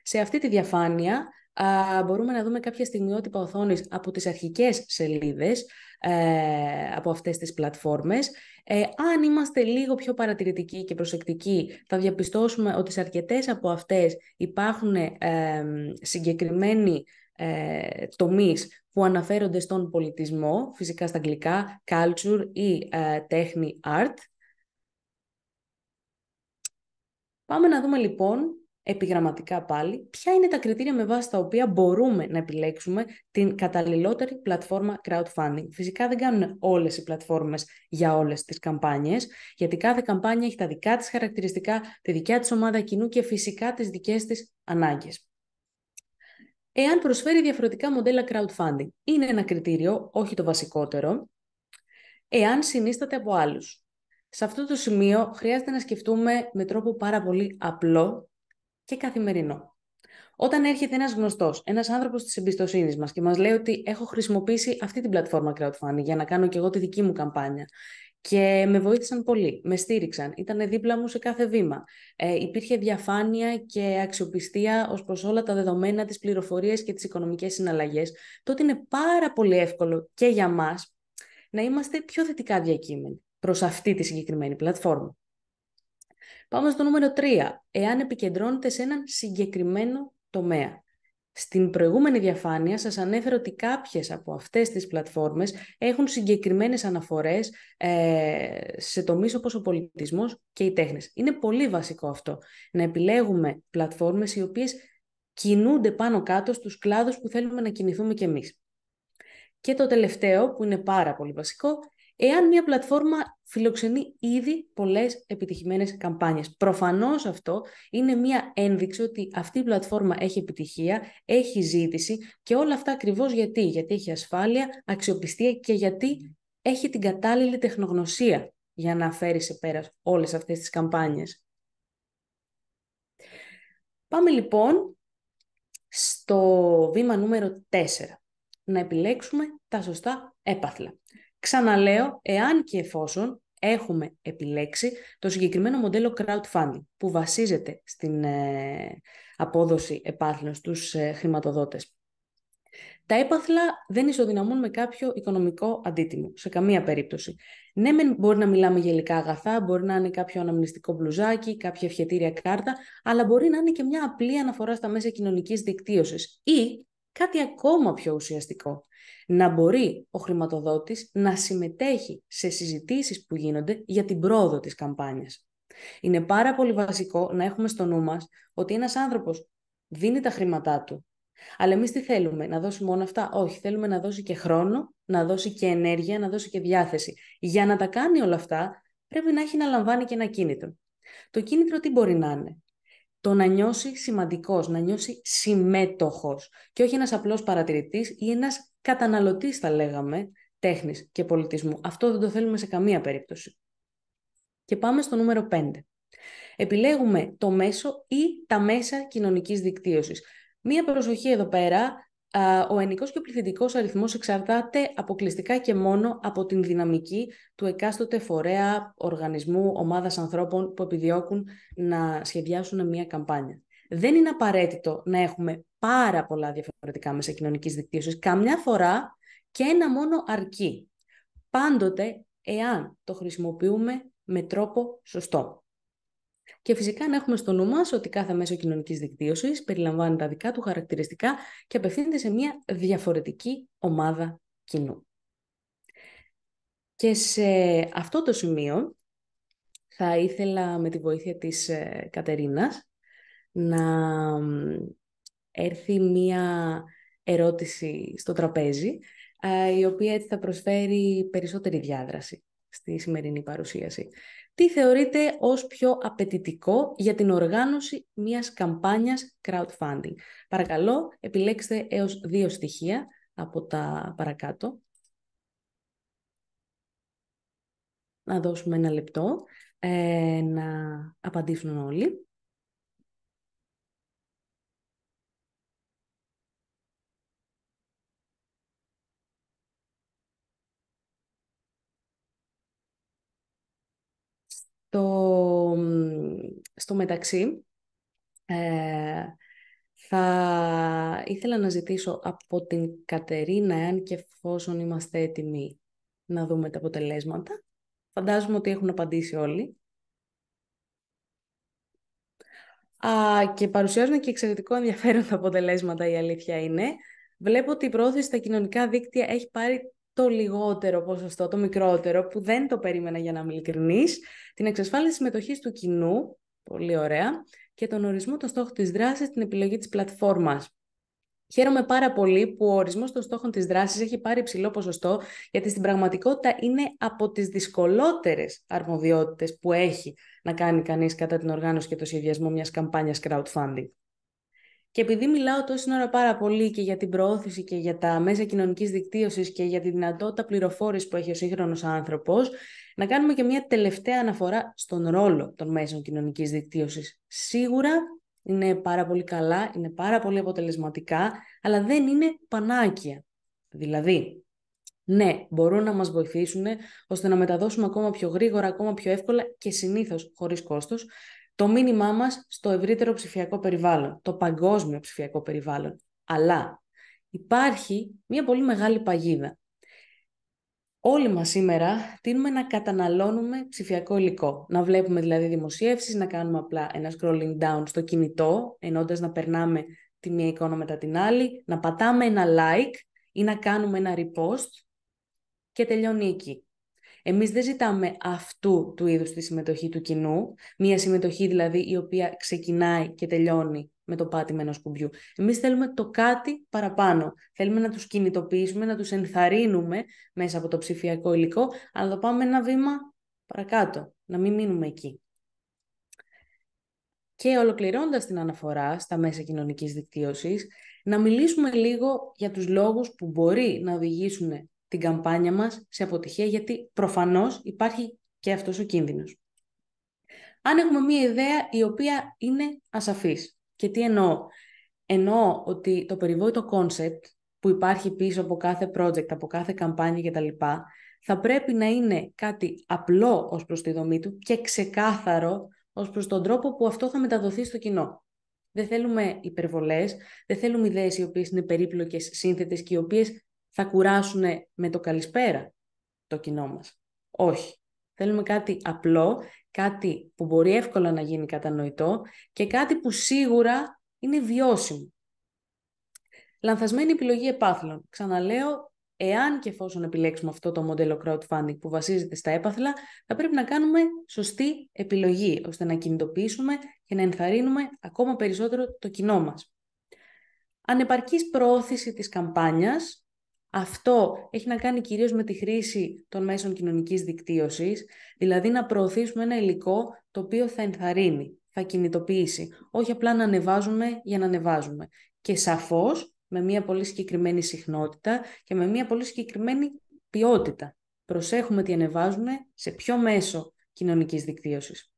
Σε αυτή τη διαφάνεια α, μπορούμε να δούμε κάποια στιγμιότυπα οθόνης από τις αρχικές σελίδες ε, από αυτές τις πλατφόρμες. Ε, αν είμαστε λίγο πιο παρατηρητικοί και προσεκτικοί, θα διαπιστώσουμε ότι σε αρκετές από αυτές υπάρχουν ε, συγκεκριμένοι ε, τομείς που αναφέρονται στον πολιτισμό, φυσικά στα αγγλικά, culture ή τέχνη art. Πάμε να δούμε λοιπόν επιγραμματικά πάλι, ποια είναι τα κριτήρια με βάση τα οποία μπορούμε να επιλέξουμε την καταλληλότερη πλατφόρμα crowdfunding. Φυσικά δεν κάνουν όλες οι πλατφόρμες για όλες τις καμπάνιες, γιατί κάθε καμπάνια έχει τα δικά της χαρακτηριστικά, τη δικιά της ομάδα κοινού και φυσικά τις δικές της ανάγκες. Εάν προσφέρει διαφορετικά μοντέλα crowdfunding, είναι ένα κριτήριο, όχι το βασικότερο, εάν συνίσταται από άλλους. Σε αυτό το σημείο χρειάζεται να σκεφτούμε με τρόπο πάρα πολύ απλό και καθημερινό. Όταν έρχεται ένας γνωστός, ένας άνθρωπος της εμπιστοσύνης μας και μας λέει ότι έχω χρησιμοποιήσει αυτή την πλατφόρμα crowdfunding για να κάνω και εγώ τη δική μου καμπάνια. Και με βοήθησαν πολύ, με στήριξαν, ήταν δίπλα μου σε κάθε βήμα. Ε, υπήρχε διαφάνεια και αξιοπιστία ως προς όλα τα δεδομένα, τις πληροφορίες και τις οικονομικές συναλλαγές. Τότε είναι πάρα πολύ εύκολο και για μας να είμαστε πιο θετικά διακείμενοι προς αυτή τη συγκεκριμένη πλατφόρμα. Πάμε στο νούμερο 3. Εάν επικεντρώνεται σε έναν συγκεκριμένο τομέα. Στην προηγούμενη διαφάνεια σας ανέφερα ότι κάποιες από αυτές τις πλατφόρμες έχουν συγκεκριμένες αναφορές ε, σε τομείς όπως ο πολιτισμός και οι τέχνες. Είναι πολύ βασικό αυτό, να επιλέγουμε πλατφόρμες οι οποίες κινούνται πάνω κάτω στους κλάδους που θέλουμε να κινηθούμε κι εμείς. Και το τελευταίο, που είναι πάρα πολύ βασικό, εάν μια πλατφόρμα φιλοξενεί ήδη πολλές επιτυχημένες καμπάνιες. Προφανώς αυτό είναι μια ένδειξη ότι αυτή η πλατφόρμα έχει επιτυχία, έχει ζήτηση και όλα αυτά ακριβώς γιατί. Γιατί έχει ασφάλεια, αξιοπιστία και γιατί έχει την κατάλληλη τεχνογνωσία για να φέρει σε πέρα όλες αυτές τις καμπάνιες. Πάμε λοιπόν στο βήμα νούμερο 4. Να επιλέξουμε τα σωστά έπαθλα. Ξαναλέω, εάν και εφόσον έχουμε επιλέξει το συγκεκριμένο μοντέλο crowdfunding που βασίζεται στην ε, απόδοση επάθλων στους ε, χρηματοδότες. Τα έπαθλα δεν ισοδυναμούν με κάποιο οικονομικό αντίτιμο, σε καμία περίπτωση. Ναι, μπορεί να μιλάμε για υλικά αγαθά, μπορεί να είναι κάποιο αναμνηστικό μπλουζάκι, κάποια ευχετήρια κάρτα, αλλά μπορεί να είναι και μια απλή αναφορά στα μέσα κοινωνικής δικτύωσης ή κάτι ακόμα πιο ουσιαστικό. Να μπορεί ο χρηματοδότης να συμμετέχει σε συζητήσεις που γίνονται για την πρόοδο της καμπάνιας. Είναι πάρα πολύ βασικό να έχουμε στο νου μας ότι ένας άνθρωπος δίνει τα χρήματά του. Αλλά εμείς τι θέλουμε, να δώσει μόνο αυτά. Όχι, θέλουμε να δώσει και χρόνο, να δώσει και ενέργεια, να δώσει και διάθεση. Για να τα κάνει όλα αυτά, πρέπει να έχει να λαμβάνει και ένα κίνητρο. Το κίνητρο τι μπορεί να είναι το να νιώσει σημαντικός, να νιώσει συμμέτοχος και όχι ένας απλός παρατηρητής ή ένας καταναλωτής, θα λέγαμε, τέχνης και πολιτισμού. Αυτό δεν το θέλουμε σε καμία περίπτωση. Και πάμε στο νούμερο 5. Επιλέγουμε το μέσο ή τα μέσα κοινωνικής δικτύωσης. Μία προσοχή εδώ πέρα ε, ο ενικός και ο πληθυντικός αριθμός εξαρτάται αποκλειστικά και μόνο από την δυναμική του εκάστοτε φορέα, οργανισμού, ομάδας ανθρώπων που επιδιώκουν να σχεδιάσουν μια καμπάνια. Δεν είναι απαραίτητο να έχουμε πάρα πολλά διαφορετικά μέσα κοινωνικής δικτύωσης. Καμιά φορά και ένα μόνο αρκεί. Πάντοτε εάν το χρησιμοποιούμε με τρόπο σωστό. Και φυσικά να έχουμε στο νου μας ότι κάθε μέσο κοινωνικής δικτύωσης περιλαμβάνει τα δικά του χαρακτηριστικά και απευθύνεται σε μια διαφορετική ομάδα κοινού. Και σε αυτό το σημείο θα ήθελα με τη βοήθεια της ε, Κατερίνας να έρθει μία ερώτηση στο τραπέζι, η οποία έτσι θα προσφέρει περισσότερη διάδραση στη σημερινή παρουσίαση τι θεωρείτε ως πιο απαιτητικό για την οργάνωση μιας καμπάνιας crowdfunding. Παρακαλώ, επιλέξτε έως δύο στοιχεία από τα παρακάτω. Να δώσουμε ένα λεπτό ε, να απαντήσουν όλοι. στο, στο μεταξύ, ε, θα ήθελα να ζητήσω από την Κατερίνα, εάν και εφόσον είμαστε έτοιμοι να δούμε τα αποτελέσματα. Φαντάζομαι ότι έχουν απαντήσει όλοι. Α, και παρουσιάζουν και εξαιρετικό ενδιαφέρον τα αποτελέσματα, η αλήθεια είναι. Βλέπω ότι η πρόθεση στα κοινωνικά δίκτυα έχει πάρει το λιγότερο ποσοστό, το μικρότερο, που δεν το περίμενα για να είμαι ειλικρινής, την εξασφάλιση συμμετοχής του κοινού, πολύ ωραία, και τον ορισμό των στόχων της δράσης, την επιλογή της πλατφόρμας. Χαίρομαι πάρα πολύ που ο ορισμός των στόχων της δράσης έχει πάρει υψηλό ποσοστό, γιατί στην πραγματικότητα είναι από τις δυσκολότερες αρμοδιότητες που έχει να κάνει κανείς κατά την οργάνωση και το σχεδιασμό μιας καμπάνιας crowdfunding. Και επειδή μιλάω τόση ώρα πάρα πολύ και για την προώθηση και για τα μέσα κοινωνικής δικτύωσης και για τη δυνατότητα πληροφόρησης που έχει ο σύγχρονος άνθρωπος, να κάνουμε και μια τελευταία αναφορά στον ρόλο των μέσων κοινωνικής δικτύωσης. Σίγουρα είναι πάρα πολύ καλά, είναι πάρα πολύ αποτελεσματικά, αλλά δεν είναι πανάκια. Δηλαδή, ναι, μπορούν να μας βοηθήσουν ώστε να μεταδώσουμε ακόμα πιο γρήγορα, ακόμα πιο εύκολα και συνήθως χωρίς κόστος το μήνυμά μας στο ευρύτερο ψηφιακό περιβάλλον, το παγκόσμιο ψηφιακό περιβάλλον. Αλλά υπάρχει μια πολύ μεγάλη παγίδα. Όλοι μας σήμερα τείνουμε να καταναλώνουμε ψηφιακό υλικό. Να βλέπουμε δηλαδή δημοσιεύσεις, να κάνουμε απλά ένα scrolling down στο κινητό, ενώντας να περνάμε τη μία εικόνα μετά την άλλη, να πατάμε ένα like ή να κάνουμε ένα repost και τελειώνει εκεί. Εμείς δεν ζητάμε αυτού του είδους τη συμμετοχή του κοινού, μία συμμετοχή δηλαδή η οποία ξεκινάει και τελειώνει με το πάτημα ενός κουμπιού. Εμείς θέλουμε το κάτι παραπάνω. Θέλουμε να τους κινητοποιήσουμε, να τους ενθαρρύνουμε μέσα από το ψηφιακό υλικό, αλλά το πάμε ένα βήμα παρακάτω, να μην μείνουμε εκεί. Και ολοκληρώντας την αναφορά στα μέσα κοινωνικής δικτύωσης, να μιλήσουμε λίγο για τους λόγους που μπορεί να οδηγήσουν την καμπάνια μας σε αποτυχία, γιατί προφανώς υπάρχει και αυτός ο κίνδυνος. Αν έχουμε μία ιδέα η οποία είναι ασαφής. Και τι εννοώ. Εννοώ ότι το περιβόητο concept που υπάρχει πίσω από κάθε project, από κάθε καμπάνια κτλ. θα πρέπει να είναι κάτι απλό ως προς τη δομή του και ξεκάθαρο ως προς τον τρόπο που αυτό θα μεταδοθεί στο κοινό. Δεν θέλουμε υπερβολές, δεν θέλουμε ιδέες οι οποίες είναι περίπλοκες, σύνθετες και οι οποίες θα κουράσουν με το καλησπέρα το κοινό μας. Όχι. Θέλουμε κάτι απλό, κάτι που μπορεί εύκολα να γίνει κατανοητό και κάτι που σίγουρα είναι βιώσιμο. Λανθασμένη επιλογή επάθλων. Ξαναλέω, εάν και εφόσον επιλέξουμε αυτό το μοντέλο crowdfunding που βασίζεται στα έπαθλα, θα πρέπει να κάνουμε σωστή επιλογή, ώστε να κινητοποιήσουμε και να ενθαρρύνουμε ακόμα περισσότερο το κοινό μας. Ανεπαρκής προώθηση της καμπάνιας, αυτό έχει να κάνει κυρίως με τη χρήση των μέσων κοινωνικής δικτύωσης, δηλαδή να προωθήσουμε ένα υλικό το οποίο θα ενθαρρύνει, θα κινητοποιήσει, όχι απλά να ανεβάζουμε για να ανεβάζουμε. Και σαφώς με μια πολύ συγκεκριμένη συχνότητα και με μια πολύ συγκεκριμένη ποιότητα. Προσέχουμε τι ανεβάζουμε, σε ποιο μέσο κοινωνικής δικτύωσης.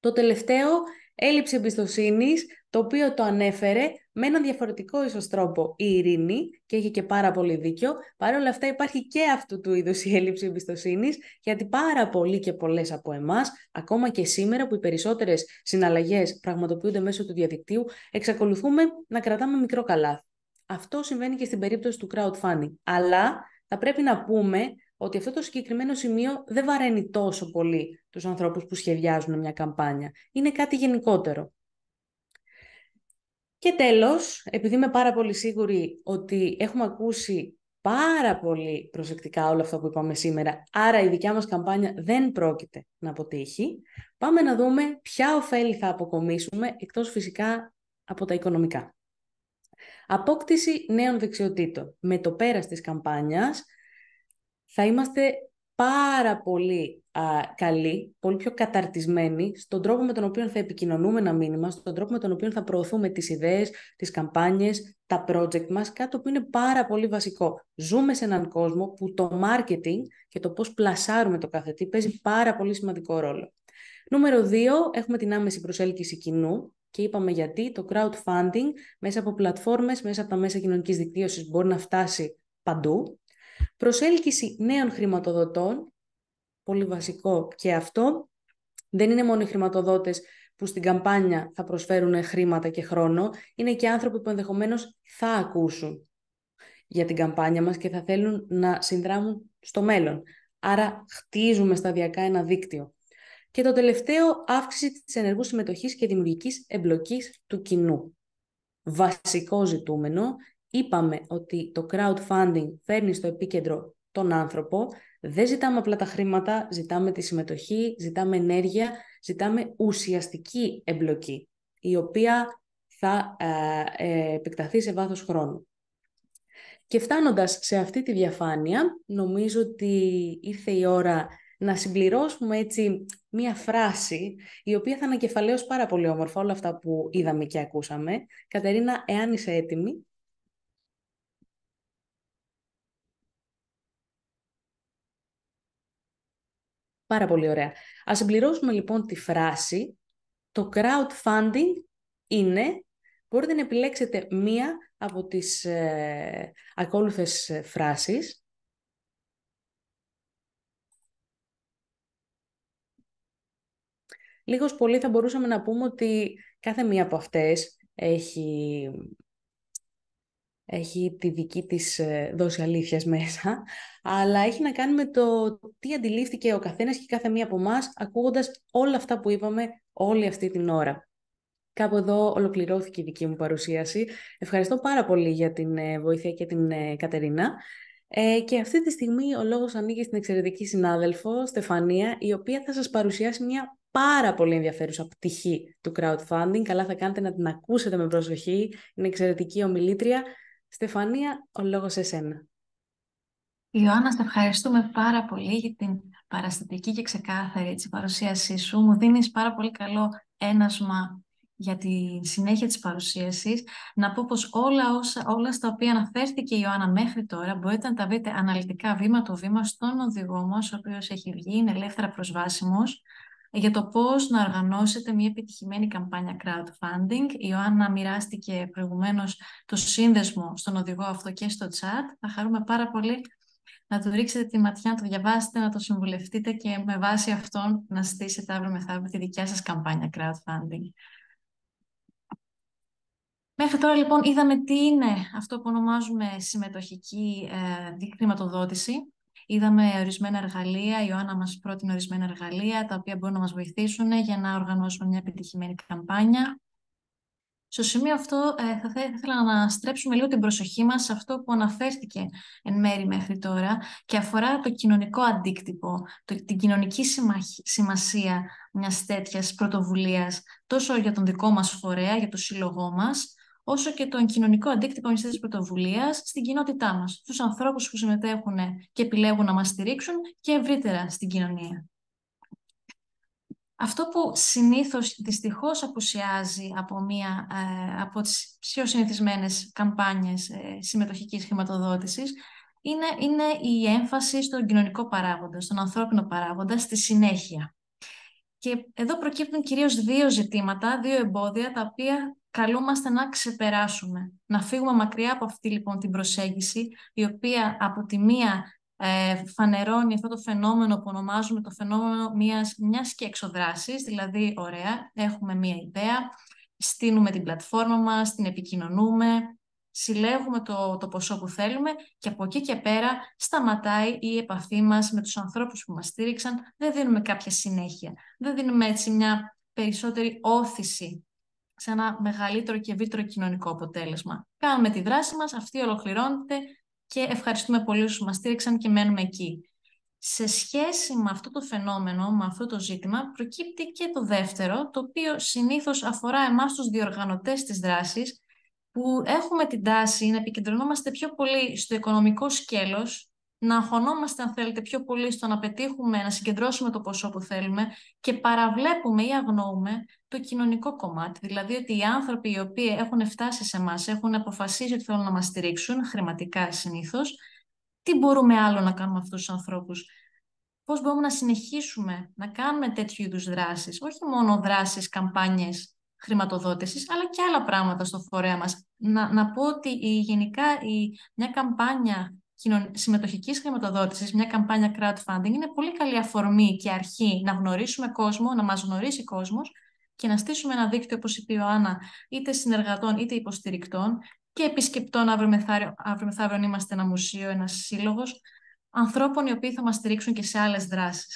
Το τελευταίο, έλλειψη εμπιστοσύνης το οποίο το ανέφερε με έναν διαφορετικό ίσως τρόπο η ειρήνη και έχει και πάρα πολύ δίκιο. Παρ' όλα αυτά υπάρχει και αυτού του είδους η έλλειψη εμπιστοσύνης, γιατί πάρα πολλοί και πολλές από εμάς, ακόμα και σήμερα που οι περισσότερες συναλλαγές πραγματοποιούνται μέσω του διαδικτύου, εξακολουθούμε να κρατάμε μικρό καλάθι. Αυτό συμβαίνει και στην περίπτωση του crowdfunding. Αλλά θα πρέπει να πούμε ότι αυτό το συγκεκριμένο σημείο δεν βαραίνει τόσο πολύ τους ανθρώπους που σχεδιάζουν μια καμπάνια. Είναι κάτι γενικότερο. Και τέλος, επειδή είμαι πάρα πολύ σίγουρη ότι έχουμε ακούσει πάρα πολύ προσεκτικά όλα αυτά που είπαμε σήμερα, άρα η δικιά μας καμπάνια δεν πρόκειται να αποτύχει, πάμε να δούμε ποια ωφέλη θα αποκομίσουμε, εκτός φυσικά από τα οικονομικά. Απόκτηση νέων δεξιοτήτων. Με το πέρας της καμπάνιας θα είμαστε πάρα πολύ α, καλή, πολύ πιο καταρτισμένη στον τρόπο με τον οποίο θα επικοινωνούμε ένα μήνυμα, στον τρόπο με τον οποίο θα προωθούμε τις ιδέες, τις καμπάνιες, τα project μας, κάτι που είναι πάρα πολύ βασικό. Ζούμε σε έναν κόσμο που το marketing και το πώς πλασάρουμε το κάθε παίζει πάρα πολύ σημαντικό ρόλο. Νούμερο 2, έχουμε την άμεση προσέλκυση κοινού, και είπαμε γιατί το crowdfunding μέσα από πλατφόρμες, μέσα από τα μέσα κοινωνικής δικτύωσης μπορεί να φτάσει παντού. Προσέλκυση νέων χρηματοδοτών, πολύ βασικό και αυτό. Δεν είναι μόνο οι χρηματοδότες που στην καμπάνια θα προσφέρουν χρήματα και χρόνο, είναι και άνθρωποι που ενδεχομένως θα ακούσουν για την καμπάνια μας και θα θέλουν να συνδράμουν στο μέλλον. Άρα χτίζουμε σταδιακά ένα δίκτυο. Και το τελευταίο, αύξηση της ενεργού συμμετοχής και δημιουργικής εμπλοκής του κοινού. Βασικό ζητούμενο Είπαμε ότι το crowdfunding φέρνει στο επίκεντρο τον άνθρωπο. Δεν ζητάμε απλά τα χρήματα, ζητάμε τη συμμετοχή, ζητάμε ενέργεια, ζητάμε ουσιαστική εμπλοκή, η οποία θα ε, ε σε βάθος χρόνου. Και φτάνοντας σε αυτή τη διαφάνεια, νομίζω ότι ήρθε η ώρα να συμπληρώσουμε έτσι μία φράση, η οποία θα ανακεφαλαίωσε πάρα πολύ όμορφα όλα αυτά που είδαμε και ακούσαμε. Κατερίνα, εάν είσαι έτοιμη. Πάρα πολύ ωραία. Ας συμπληρώσουμε λοιπόν τη φράση «Το crowdfunding είναι...» Μπορείτε να επιλέξετε μία από τις ε, ακόλουθες ε, φράσεις. Λίγος πολύ θα μπορούσαμε να πούμε ότι κάθε μία από αυτές έχει έχει τη δική της ε, δόση αλήθειας μέσα, αλλά έχει να κάνει με το τι αντιλήφθηκε ο καθένας και κάθε μία από εμάς ακούγοντας όλα αυτά που είπαμε όλη αυτή την ώρα. Κάπου εδώ ολοκληρώθηκε η δική μου παρουσίαση. Ευχαριστώ πάρα πολύ για την ε, βοήθεια και την ε, Κατερίνα. Ε, και αυτή τη στιγμή ο λόγος ανήκει στην εξαιρετική συνάδελφο Στεφανία, η οποία θα σας παρουσιάσει μια πάρα πολύ ενδιαφέρουσα πτυχή του crowdfunding. Καλά θα κάνετε να την ακούσετε με προσοχή. Είναι εξαιρετική ομιλήτρια. Στεφανία, ο λόγος εσένα. Ιωάννα, σε ευχαριστούμε πάρα πολύ για την παραστατική και ξεκάθαρη της παρουσίασή σου. Μου δίνεις πάρα πολύ καλό ένασμα για τη συνέχεια της παρουσίασης. Να πω πως όλα, όσα, όλα στα οποία αναφέρθηκε η Ιωάννα μέχρι τώρα μπορείτε να τα βρείτε αναλυτικά βήμα το βήμα στον οδηγό μας, ο οποίος έχει βγει, είναι ελεύθερα προσβάσιμος για το πώς να οργανώσετε μια επιτυχημένη καμπάνια crowdfunding. Η Ιωάννα μοιράστηκε προηγουμένως το σύνδεσμο στον οδηγό αυτό και στο chat. Θα χαρούμε πάρα πολύ να του ρίξετε τη ματιά, να το διαβάσετε, να το συμβουλευτείτε και με βάση αυτόν να στήσετε αύριο μεθαύριο τη δικιά σας καμπάνια crowdfunding. Μέχρι τώρα λοιπόν είδαμε τι είναι αυτό που ονομάζουμε συμμετοχική ε, χρηματοδότηση. Είδαμε ορισμένα εργαλεία, η Ιωάννα μας πρότεινε ορισμένα εργαλεία, τα οποία μπορούν να μας βοηθήσουν για να οργανώσουμε μια επιτυχημένη καμπάνια. Στο σημείο αυτό ε, θα, ήθελα να στρέψουμε λίγο την προσοχή μας σε αυτό που αναφέρθηκε εν μέρη μέχρι τώρα και αφορά το κοινωνικό αντίκτυπο, την κοινωνική σημασία μιας τέτοιας πρωτοβουλίας τόσο για τον δικό μας φορέα, για το σύλλογό μας, όσο και τον κοινωνικό αντίκτυπο μισθή τη πρωτοβουλίας στην κοινότητά μας, στου ανθρώπους που συμμετέχουν και επιλέγουν να μας στηρίξουν και ευρύτερα στην κοινωνία. Αυτό που συνήθως δυστυχώς απουσιάζει από, μία, ε, από τις πιο συνηθισμένες καμπάνιες ε, συμμετοχικής χρηματοδότησης είναι, είναι η έμφαση στον κοινωνικό παράγοντα, στον ανθρώπινο παράγοντα, στη συνέχεια. Και εδώ προκύπτουν κυρίως δύο ζητήματα, δύο εμπόδια, τα οποία καλούμαστε να ξεπεράσουμε. Να φύγουμε μακριά από αυτή λοιπόν την προσέγγιση, η οποία από τη μία ε, φανερώνει αυτό το φαινόμενο που ονομάζουμε το φαινόμενο μιας, μιας και εξοδράσης, δηλαδή ωραία, έχουμε μία ιδέα, στείνουμε την πλατφόρμα μας, την επικοινωνούμε, συλλέγουμε το, το ποσό που θέλουμε και από εκεί και πέρα σταματάει η επαφή μας με τους ανθρώπους που μας στήριξαν, δεν δίνουμε κάποια συνέχεια, δεν δίνουμε έτσι μια περισσότερη όθηση σε ένα μεγαλύτερο και ευρύτερο κοινωνικό αποτέλεσμα. Κάνουμε τη δράση μας, αυτή ολοκληρώνεται και ευχαριστούμε πολύ όσους μας στήριξαν και μένουμε εκεί. Σε σχέση με αυτό το φαινόμενο, με αυτό το ζήτημα, προκύπτει και το δεύτερο, το οποίο συνήθως αφορά εμάς τους διοργανωτές της δράσης, που έχουμε την τάση να επικεντρωνόμαστε πιο πολύ στο οικονομικό σκέλος να αγχωνόμαστε, αν θέλετε, πιο πολύ στο να πετύχουμε, να συγκεντρώσουμε το ποσό που θέλουμε και παραβλέπουμε ή αγνοούμε το κοινωνικό κομμάτι. Δηλαδή ότι οι άνθρωποι οι οποίοι έχουν φτάσει σε εμάς, έχουν αποφασίσει ότι θέλουν να μας στηρίξουν, χρηματικά συνήθως, τι μπορούμε άλλο να κάνουμε αυτούς τους ανθρώπους. Πώς μπορούμε να συνεχίσουμε να κάνουμε τέτοιου είδους δράσεις, όχι μόνο δράσεις, καμπάνιες χρηματοδότησης, αλλά και άλλα πράγματα στο φορέα μας. Να, να πω ότι η, γενικά η, μια καμπάνια συμμετοχικής χρηματοδότησης, μια καμπάνια crowdfunding, είναι πολύ καλή αφορμή και αρχή να γνωρίσουμε κόσμο, να μας γνωρίσει κόσμος και να στήσουμε ένα δίκτυο, όπως είπε η Άννα, είτε συνεργατών είτε υποστηρικτών και επισκεπτών. Αύριο μεθαύριο, αύριο μεθαύριο είμαστε ένα μουσείο, ένας σύλλογος, ανθρώπων οι οποίοι θα μας στηρίξουν και σε άλλες δράσεις.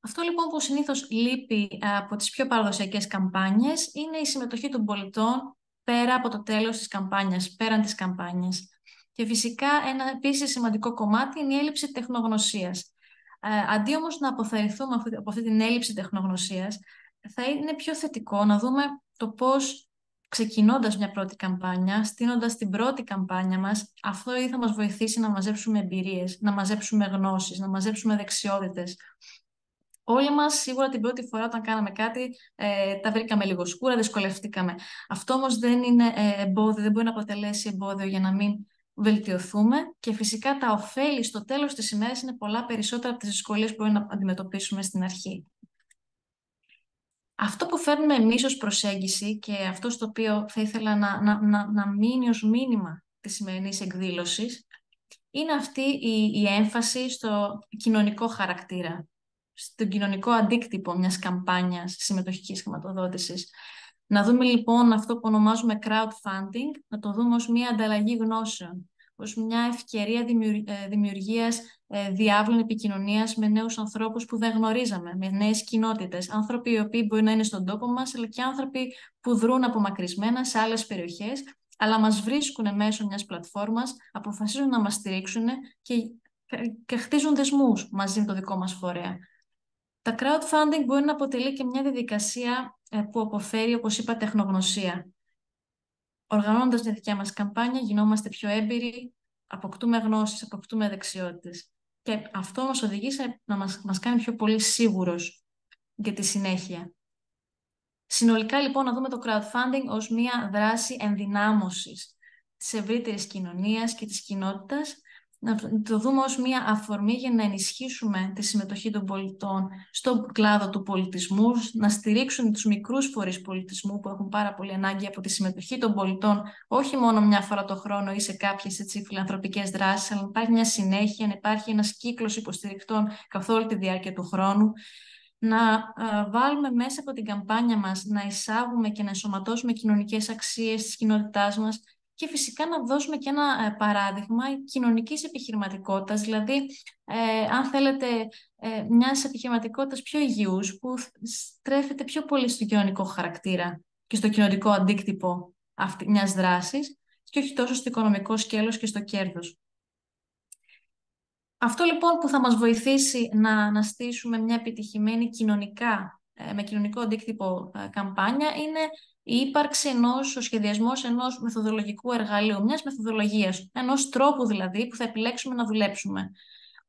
Αυτό λοιπόν που συνήθως λείπει ε, από τις πιο παραδοσιακές καμπάνιες είναι η συμμετοχή των πολιτών πέρα από το τέλος της καμπάνιας, πέραν της καμπάνιας. Και φυσικά ένα επίσης σημαντικό κομμάτι είναι η έλλειψη τεχνογνωσίας. Ε, αντί όμως να αποθαρρυνθούμε από αυτή την έλλειψη τεχνογνωσίας, θα είναι πιο θετικό να δούμε το πώς ξεκινώντας μια πρώτη καμπάνια, στείνοντας την πρώτη καμπάνια μας, αυτό ήδη θα μας βοηθήσει να μαζέψουμε εμπειρίες, να μαζέψουμε γνώσεις, να μαζέψουμε δεξιότητες. Όλοι μας σίγουρα την πρώτη φορά όταν κάναμε κάτι ε, τα βρήκαμε λίγο σκούρα, δυσκολευτήκαμε. Αυτό όμως δεν είναι ε, εμπόδιο, δεν μπορεί να αποτελέσει εμπόδιο για να μην βελτιωθούμε και φυσικά τα ωφέλη στο τέλος της ημέρας είναι πολλά περισσότερα από τις δυσκολίες που μπορούμε να αντιμετωπίσουμε στην αρχή. Αυτό που φέρνουμε εμείς ως προσέγγιση και αυτό στο οποίο θα ήθελα να, να, να, να μείνει ως μήνυμα της σημερινής εκδήλωσης είναι αυτή η, η έμφαση στο κοινωνικό χαρακτήρα, στον κοινωνικό αντίκτυπο μιας καμπάνιας συμμετοχικής χρηματοδότησης. Να δούμε λοιπόν αυτό που ονομάζουμε crowdfunding, να το δούμε ως μια ανταλλαγή γνώσεων, ως μια ευκαιρία ε, δημιουργίας ε, διάβλων επικοινωνίας με νέους ανθρώπους που δεν γνωρίζαμε, με νέες κοινότητες, άνθρωποι οι οποίοι μπορεί να είναι στον τόπο μας, αλλά και άνθρωποι που δρούν απομακρυσμένα σε άλλες περιοχές, αλλά μας βρίσκουν μέσω μιας πλατφόρμας, αποφασίζουν να μας στηρίξουν και, και χτίζουν δεσμούς μαζί με το δικό μας φορέα. Τα crowdfunding μπορεί να αποτελεί και μια διαδικασία ε, που αποφέρει, όπως είπα, τεχνογνωσία. Οργανώνοντας τη δικιά μας καμπάνια, γινόμαστε πιο έμπειροι, αποκτούμε γνώσεις, αποκτούμε δεξιότητες. Και αυτό μας οδηγεί σε να μας, κάνει πιο πολύ σίγουρος για τη συνέχεια. Συνολικά, λοιπόν, να δούμε το crowdfunding ως μια δράση ενδυνάμωσης της ευρύτερης κοινωνίας και της κοινότητας να το δούμε ως μια αφορμή για να ενισχύσουμε τη συμμετοχή των πολιτών στον κλάδο του πολιτισμού, να στηρίξουν τους μικρούς φορείς πολιτισμού που έχουν πάρα πολύ ανάγκη από τη συμμετοχή των πολιτών, όχι μόνο μια φορά το χρόνο ή σε κάποιες έτσι, φιλανθρωπικές δράσεις, αλλά να υπάρχει μια συνέχεια, να υπάρχει ένας κύκλος υποστηρικτών καθ' όλη τη διάρκεια του χρόνου να βάλουμε μέσα από την καμπάνια μας, να εισάγουμε και να ενσωματώσουμε κοινωνικές αξίες της κοινότητάς μας και φυσικά να δώσουμε και ένα ε, παράδειγμα κοινωνικής επιχειρηματικότητας, δηλαδή ε, αν θέλετε ε, μιας επιχειρηματικότητας πιο υγιούς που στρέφεται πιο πολύ στο κοινωνικό χαρακτήρα και στο κοινωνικό αντίκτυπο αυτή, μιας δράσης και όχι τόσο στο οικονομικό σκέλος και στο κέρδος. Αυτό λοιπόν που θα μας βοηθήσει να αναστήσουμε μια επιτυχημένη κοινωνικά, ε, με κοινωνικό αντίκτυπο ε, καμπάνια είναι η ύπαρξη ενός, ο σχεδιασμός ενός μεθοδολογικού εργαλείου, μιας μεθοδολογίας, ενός τρόπου δηλαδή που θα επιλέξουμε να δουλέψουμε.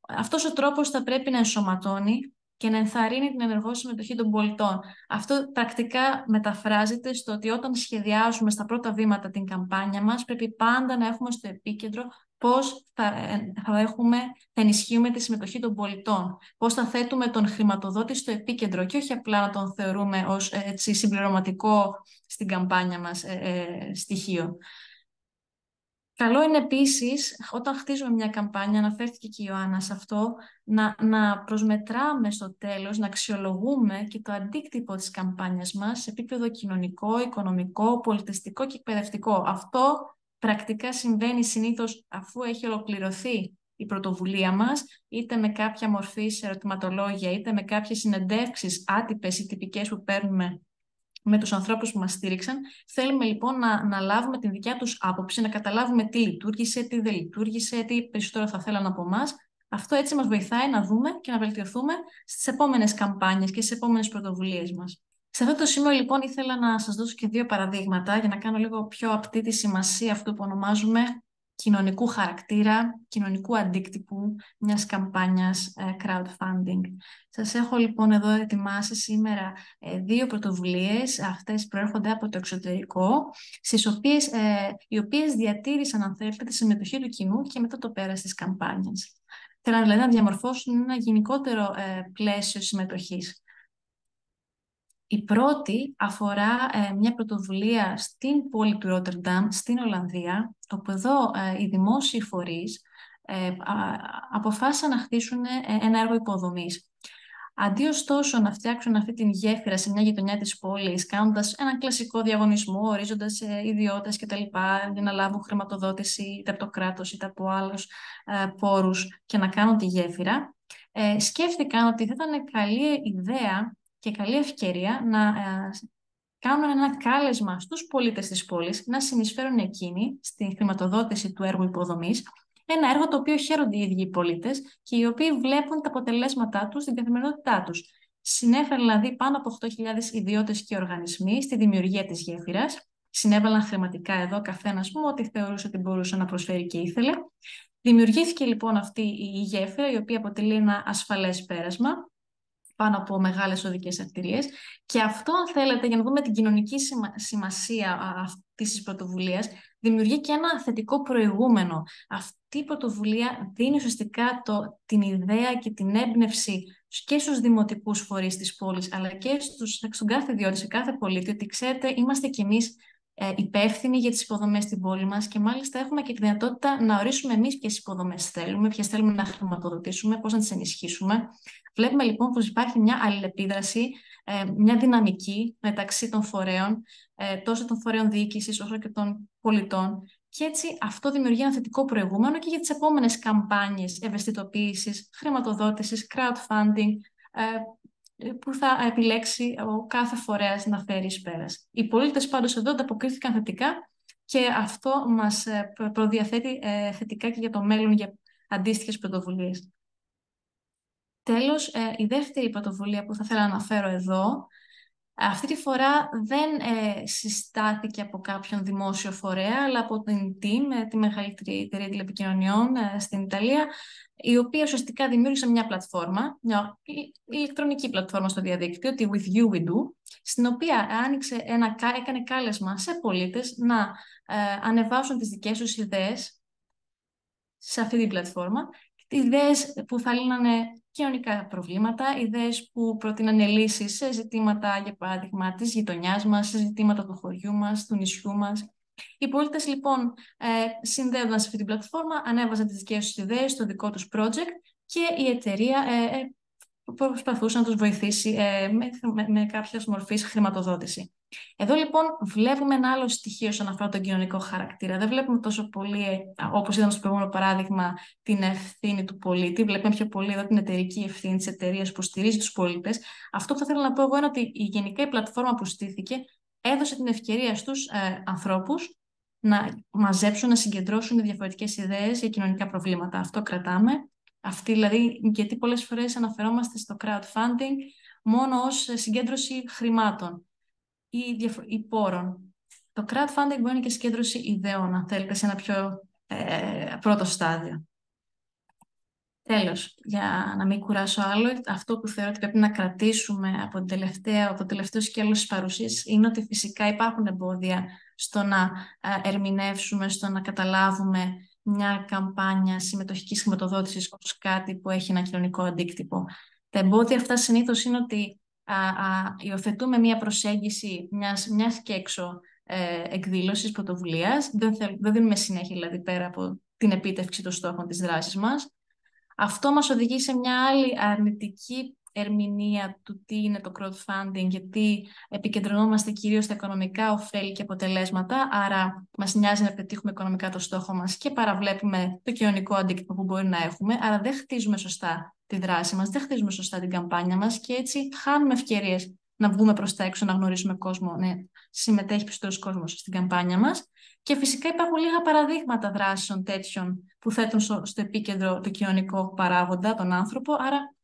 Αυτός ο τρόπος θα πρέπει να ενσωματώνει και να ενθαρρύνει την ενεργό συμμετοχή των πολιτών. Αυτό πρακτικά μεταφράζεται στο ότι όταν σχεδιάζουμε στα πρώτα βήματα την καμπάνια μας, πρέπει πάντα να έχουμε στο επίκεντρο πώς θα, ε, θα, έχουμε, θα ενισχύουμε τη συμμετοχή των πολιτών, πώς θα θέτουμε τον χρηματοδότη στο επίκεντρο και όχι απλά να τον θεωρούμε ως ε, έτσι, συμπληρωματικό στην καμπάνια μας ε, στοιχείο. Καλό είναι επίσης, όταν χτίζουμε μια καμπάνια, αναφέρθηκε και η Ιωάννα σε αυτό, να, να προσμετράμε στο τέλος, να αξιολογούμε και το αντίκτυπο της καμπάνιας μας σε επίπεδο κοινωνικό, οικονομικό, πολιτιστικό και εκπαιδευτικό. Αυτό πρακτικά συμβαίνει συνήθως αφού έχει ολοκληρωθεί η πρωτοβουλία μας, είτε με κάποια μορφή σε ερωτηματολόγια, είτε με κάποιες συνεντεύξεις άτυπες ή τυπικές που παίρνουμε με τους ανθρώπους που μας στήριξαν. Θέλουμε λοιπόν να, να λάβουμε την δικιά τους άποψη, να καταλάβουμε τι λειτουργήσε, τι δεν λειτουργήσε, τι περισσότερο θα θέλαν από εμάς. Αυτό έτσι μας βοηθάει να δούμε και να βελτιωθούμε στις επόμενες καμπάνιες και στις επόμενες πρωτοβουλίες μας. Σε αυτό το σημείο λοιπόν ήθελα να σας δώσω και δύο παραδείγματα για να κάνω λίγο πιο απτή τη σημασία αυτού που ονομάζουμε κοινωνικού χαρακτήρα, κοινωνικού αντίκτυπου μιας καμπάνιας ε, crowdfunding. Σας έχω λοιπόν εδώ ετοιμάσει σήμερα ε, δύο πρωτοβουλίες, αυτές προέρχονται από το εξωτερικό, στις οποίες, ε, οι οποίες διατήρησαν αν θέλετε τη συμμετοχή του κοινού και μετά το πέρας της καμπάνιας. Θέλω δηλαδή να διαμορφώσουν ένα γενικότερο πλαίσιο συμμετοχής. Η πρώτη αφορά ε, μια πρωτοβουλία στην πόλη του Ρότερνταμ, στην Ολλανδία, όπου εδώ ε, οι δημόσιοι φορείς ε, αποφάσισαν να χτίσουν ένα έργο υποδομής. Αντί ωστόσο να φτιάξουν αυτή την γέφυρα σε μια γειτονιά της πόλης, κάνοντας ένα κλασικό διαγωνισμό, ορίζοντας ε, ιδιώτες κτλ, για να λάβουν χρηματοδότηση είτε από το κράτος είτε από άλλους ε, πόρους και να κάνουν τη γέφυρα, σκέφτηκαν ότι θα ήταν καλή ιδέα και καλή ευκαιρία να ε, κάνουν ένα κάλεσμα στους πολίτες της πόλης να συνεισφέρουν εκείνοι στην χρηματοδότηση του έργου υποδομής, ένα έργο το οποίο χαίρονται οι ίδιοι οι πολίτες και οι οποίοι βλέπουν τα αποτελέσματά τους στην καθημερινότητά τους. Συνέφερε δηλαδή πάνω από 8.000 ιδιώτες και οργανισμοί στη δημιουργία της γέφυρας, συνέβαλαν χρηματικά εδώ καθένα μου ό,τι θεωρούσε ότι μπορούσε να προσφέρει και ήθελε. Δημιουργήθηκε λοιπόν αυτή η γέφυρα, η οποία αποτελεί ένα ασφαλές πέρασμα πάνω από μεγάλες οδικές αρτηρίες. Και αυτό, αν θέλετε, για να δούμε την κοινωνική σημασία αυτής της πρωτοβουλίας, δημιουργεί και ένα θετικό προηγούμενο. Αυτή η πρωτοβουλία δίνει ουσιαστικά το, την ιδέα και την έμπνευση και στους δημοτικούς φορείς της πόλης, αλλά και στους, στον κάθε ιδιότητα, σε κάθε πολίτη, ότι ξέρετε, είμαστε κι εμείς ε, υπεύθυνοι για τις υποδομές στην πόλη μας και μάλιστα έχουμε και τη δυνατότητα να ορίσουμε εμείς ποιες υποδομές θέλουμε, ποιες θέλουμε να χρηματοδοτήσουμε, πώς να τις ενισχύσουμε. Βλέπουμε λοιπόν πως υπάρχει μια αλληλεπίδραση, ε, μια δυναμική μεταξύ των φορέων, ε, τόσο των φορέων διοίκησης όσο και των πολιτών. Και έτσι αυτό δημιουργεί ένα θετικό προηγούμενο και για τις επόμενες καμπάνιες ευαισθητοποίησης, χρηματοδότησης, crowdfunding, ε, που θα επιλέξει ο κάθε φορέας να φέρει εις πέρας. Οι πολίτες πάντως εδώ ανταποκρίθηκαν θετικά και αυτό μας ε, προδιαθέτει ε, θετικά και για το μέλλον για αντίστοιχες πρωτοβουλίες. Τέλος, η δεύτερη πρωτοβουλία που θα ήθελα να αναφέρω εδώ αυτή τη φορά δεν ε, συστάθηκε από κάποιον δημόσιο φορέα, αλλά από την Team, ε, τη μεγαλύτερη εταιρεία τηλεπικοινωνιών ε, στην Ιταλία, η οποία ουσιαστικά δημιούργησε μια πλατφόρμα, μια ηλεκτρονική πλατφόρμα στο διαδίκτυο, τη With You We Do, στην οποία άνοιξε ένα, έκανε κάλεσμα σε πολίτες να ε, ανεβάσουν τις δικές τους ιδέες σε αυτή την πλατφόρμα, ιδέες που θα λύνανε κοινωνικά προβλήματα, ιδέες που προτείνανε λύσεις σε ζητήματα, για παράδειγμα, της γειτονιάς μας, σε ζητήματα του χωριού μας, του νησιού μας. Οι πολίτες, λοιπόν, ε, συνδέονταν σε αυτή την πλατφόρμα, ανέβαζαν τις δικές τους ιδέες, το δικό τους project και η εταιρεία ε, ε, που προσπαθούσε να τους βοηθήσει ε, με, με, κάποια μορφής χρηματοδότηση. Εδώ λοιπόν βλέπουμε ένα άλλο στοιχείο σαν αφορά τον κοινωνικό χαρακτήρα. Δεν βλέπουμε τόσο πολύ, ε, όπως είδαμε στο προηγούμενο παράδειγμα, την ευθύνη του πολίτη. Βλέπουμε πιο πολύ εδώ την εταιρική ευθύνη της εταιρείας που στηρίζει τους πολίτες. Αυτό που θα ήθελα να πω εγώ είναι ότι η γενικά η πλατφόρμα που στήθηκε έδωσε την ευκαιρία στους ε, ανθρώπους να μαζέψουν, να συγκεντρώσουν διαφορετικές ιδέες για κοινωνικά προβλήματα. Αυτό κρατάμε. Αυτή δηλαδή, γιατί πολλές φορές αναφερόμαστε στο crowdfunding μόνο ως συγκέντρωση χρημάτων ή, ή πόρων. Το crowdfunding μπορεί να είναι και συγκέντρωση ιδέων, αν θέλετε, σε ένα πιο ε, πρώτο στάδιο. Τέλος, για να μην κουράσω άλλο, αυτό που θεωρώ ότι πρέπει να κρατήσουμε από, την τελευταία, από το τελευταίο σκέλος της παρουσίας είναι ότι φυσικά υπάρχουν εμπόδια στο να ε, ερμηνεύσουμε, στο να καταλάβουμε μια καμπάνια συμμετοχικής χρηματοδότησης ως κάτι που έχει ένα κοινωνικό αντίκτυπο. Τα εμπόδια αυτά συνήθως είναι ότι α, α, υιοθετούμε μια προσέγγιση μιας, μιας και έξω ε, εκδήλωσης πρωτοβουλίας. Δεν, δεν δίνουμε συνέχεια δηλαδή πέρα από την επίτευξη των στόχων της δράσης μας. Αυτό μας οδηγεί σε μια άλλη αρνητική ερμηνεία του τι είναι το crowdfunding, γιατί επικεντρωνόμαστε κυρίως στα οικονομικά ωφέλη και αποτελέσματα, άρα μας νοιάζει να πετύχουμε οικονομικά το στόχο μας και παραβλέπουμε το κοινωνικό αντίκτυπο που μπορεί να έχουμε, άρα δεν χτίζουμε σωστά τη δράση μας, δεν χτίζουμε σωστά την καμπάνια μας και έτσι χάνουμε ευκαιρίες να βγούμε προς τα έξω, να γνωρίσουμε κόσμο, να συμμετέχει πιστός κόσμος στην καμπάνια μας. Και φυσικά υπάρχουν λίγα παραδείγματα δράσεων τέτοιων που θέτουν στο επίκεντρο το κοινωνικό παράγοντα, τον άνθρωπο, άρα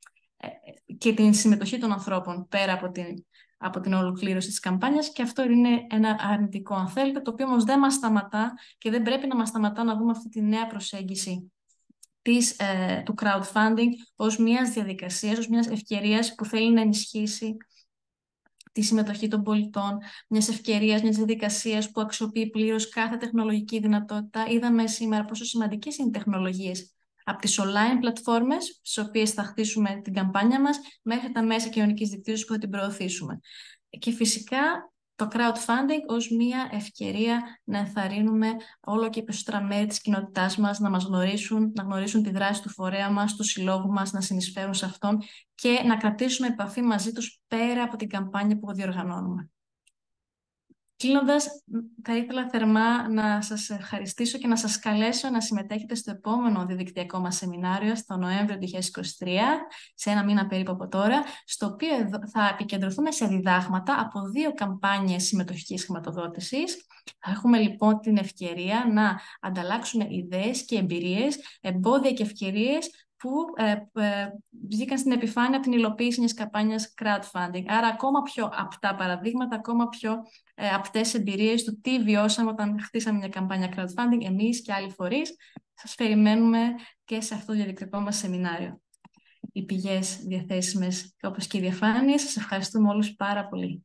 και την συμμετοχή των ανθρώπων πέρα από την, από την ολοκλήρωση της καμπάνιας και αυτό είναι ένα αρνητικό αν θέλετε, το οποίο όμως δεν μας σταματά και δεν πρέπει να μας σταματά να δούμε αυτή τη νέα προσέγγιση της, ε, του crowdfunding ως μιας διαδικασίας, ως μιας ευκαιρίας που θέλει να ενισχύσει τη συμμετοχή των πολιτών, μιας ευκαιρίας, μιας διαδικασίας που αξιοποιεί πλήρως κάθε τεχνολογική δυνατότητα. Είδαμε σήμερα πόσο σημαντικές είναι οι τεχνολογίες από τις online πλατφόρμες στις οποίες θα χτίσουμε την καμπάνια μας μέχρι τα μέσα κοινωνικής δικτύωσης που θα την προωθήσουμε. Και φυσικά το crowdfunding ως μια ευκαιρία να ενθαρρύνουμε όλο και περισσότερα μέρη της κοινότητάς μας να μας γνωρίσουν, να γνωρίσουν τη δράση του φορέα μας, του συλλόγου μας, να συνεισφέρουν σε αυτόν και να κρατήσουμε επαφή μαζί τους πέρα από την καμπάνια που διοργανώνουμε. Κλείνοντας, θα ήθελα θερμά να σας ευχαριστήσω και να σας καλέσω να συμμετέχετε στο επόμενο διαδικτυακό μας σεμινάριο στο Νοέμβριο 2023, σε ένα μήνα περίπου από τώρα, στο οποίο θα επικεντρωθούμε σε διδάγματα από δύο καμπάνιες συμμετοχικής χρηματοδότησης. Θα έχουμε λοιπόν την ευκαιρία να ανταλλάξουμε ιδέες και εμπειρίες, εμπόδια και ευκαιρίες που ε, ε, βγήκαν στην επιφάνεια την υλοποίηση μιας καμπάνιας crowdfunding. Άρα ακόμα πιο απτά παραδείγματα, ακόμα πιο ε, απτές εμπειρίες του τι βιώσαμε όταν χτίσαμε μια καμπάνια crowdfunding εμείς και άλλοι φορείς. Σας περιμένουμε και σε αυτό το διαδικτυακό μας σεμινάριο. Οι πηγές διαθέσιμες όπως και οι διαφάνειες. Σας ευχαριστούμε όλους πάρα πολύ.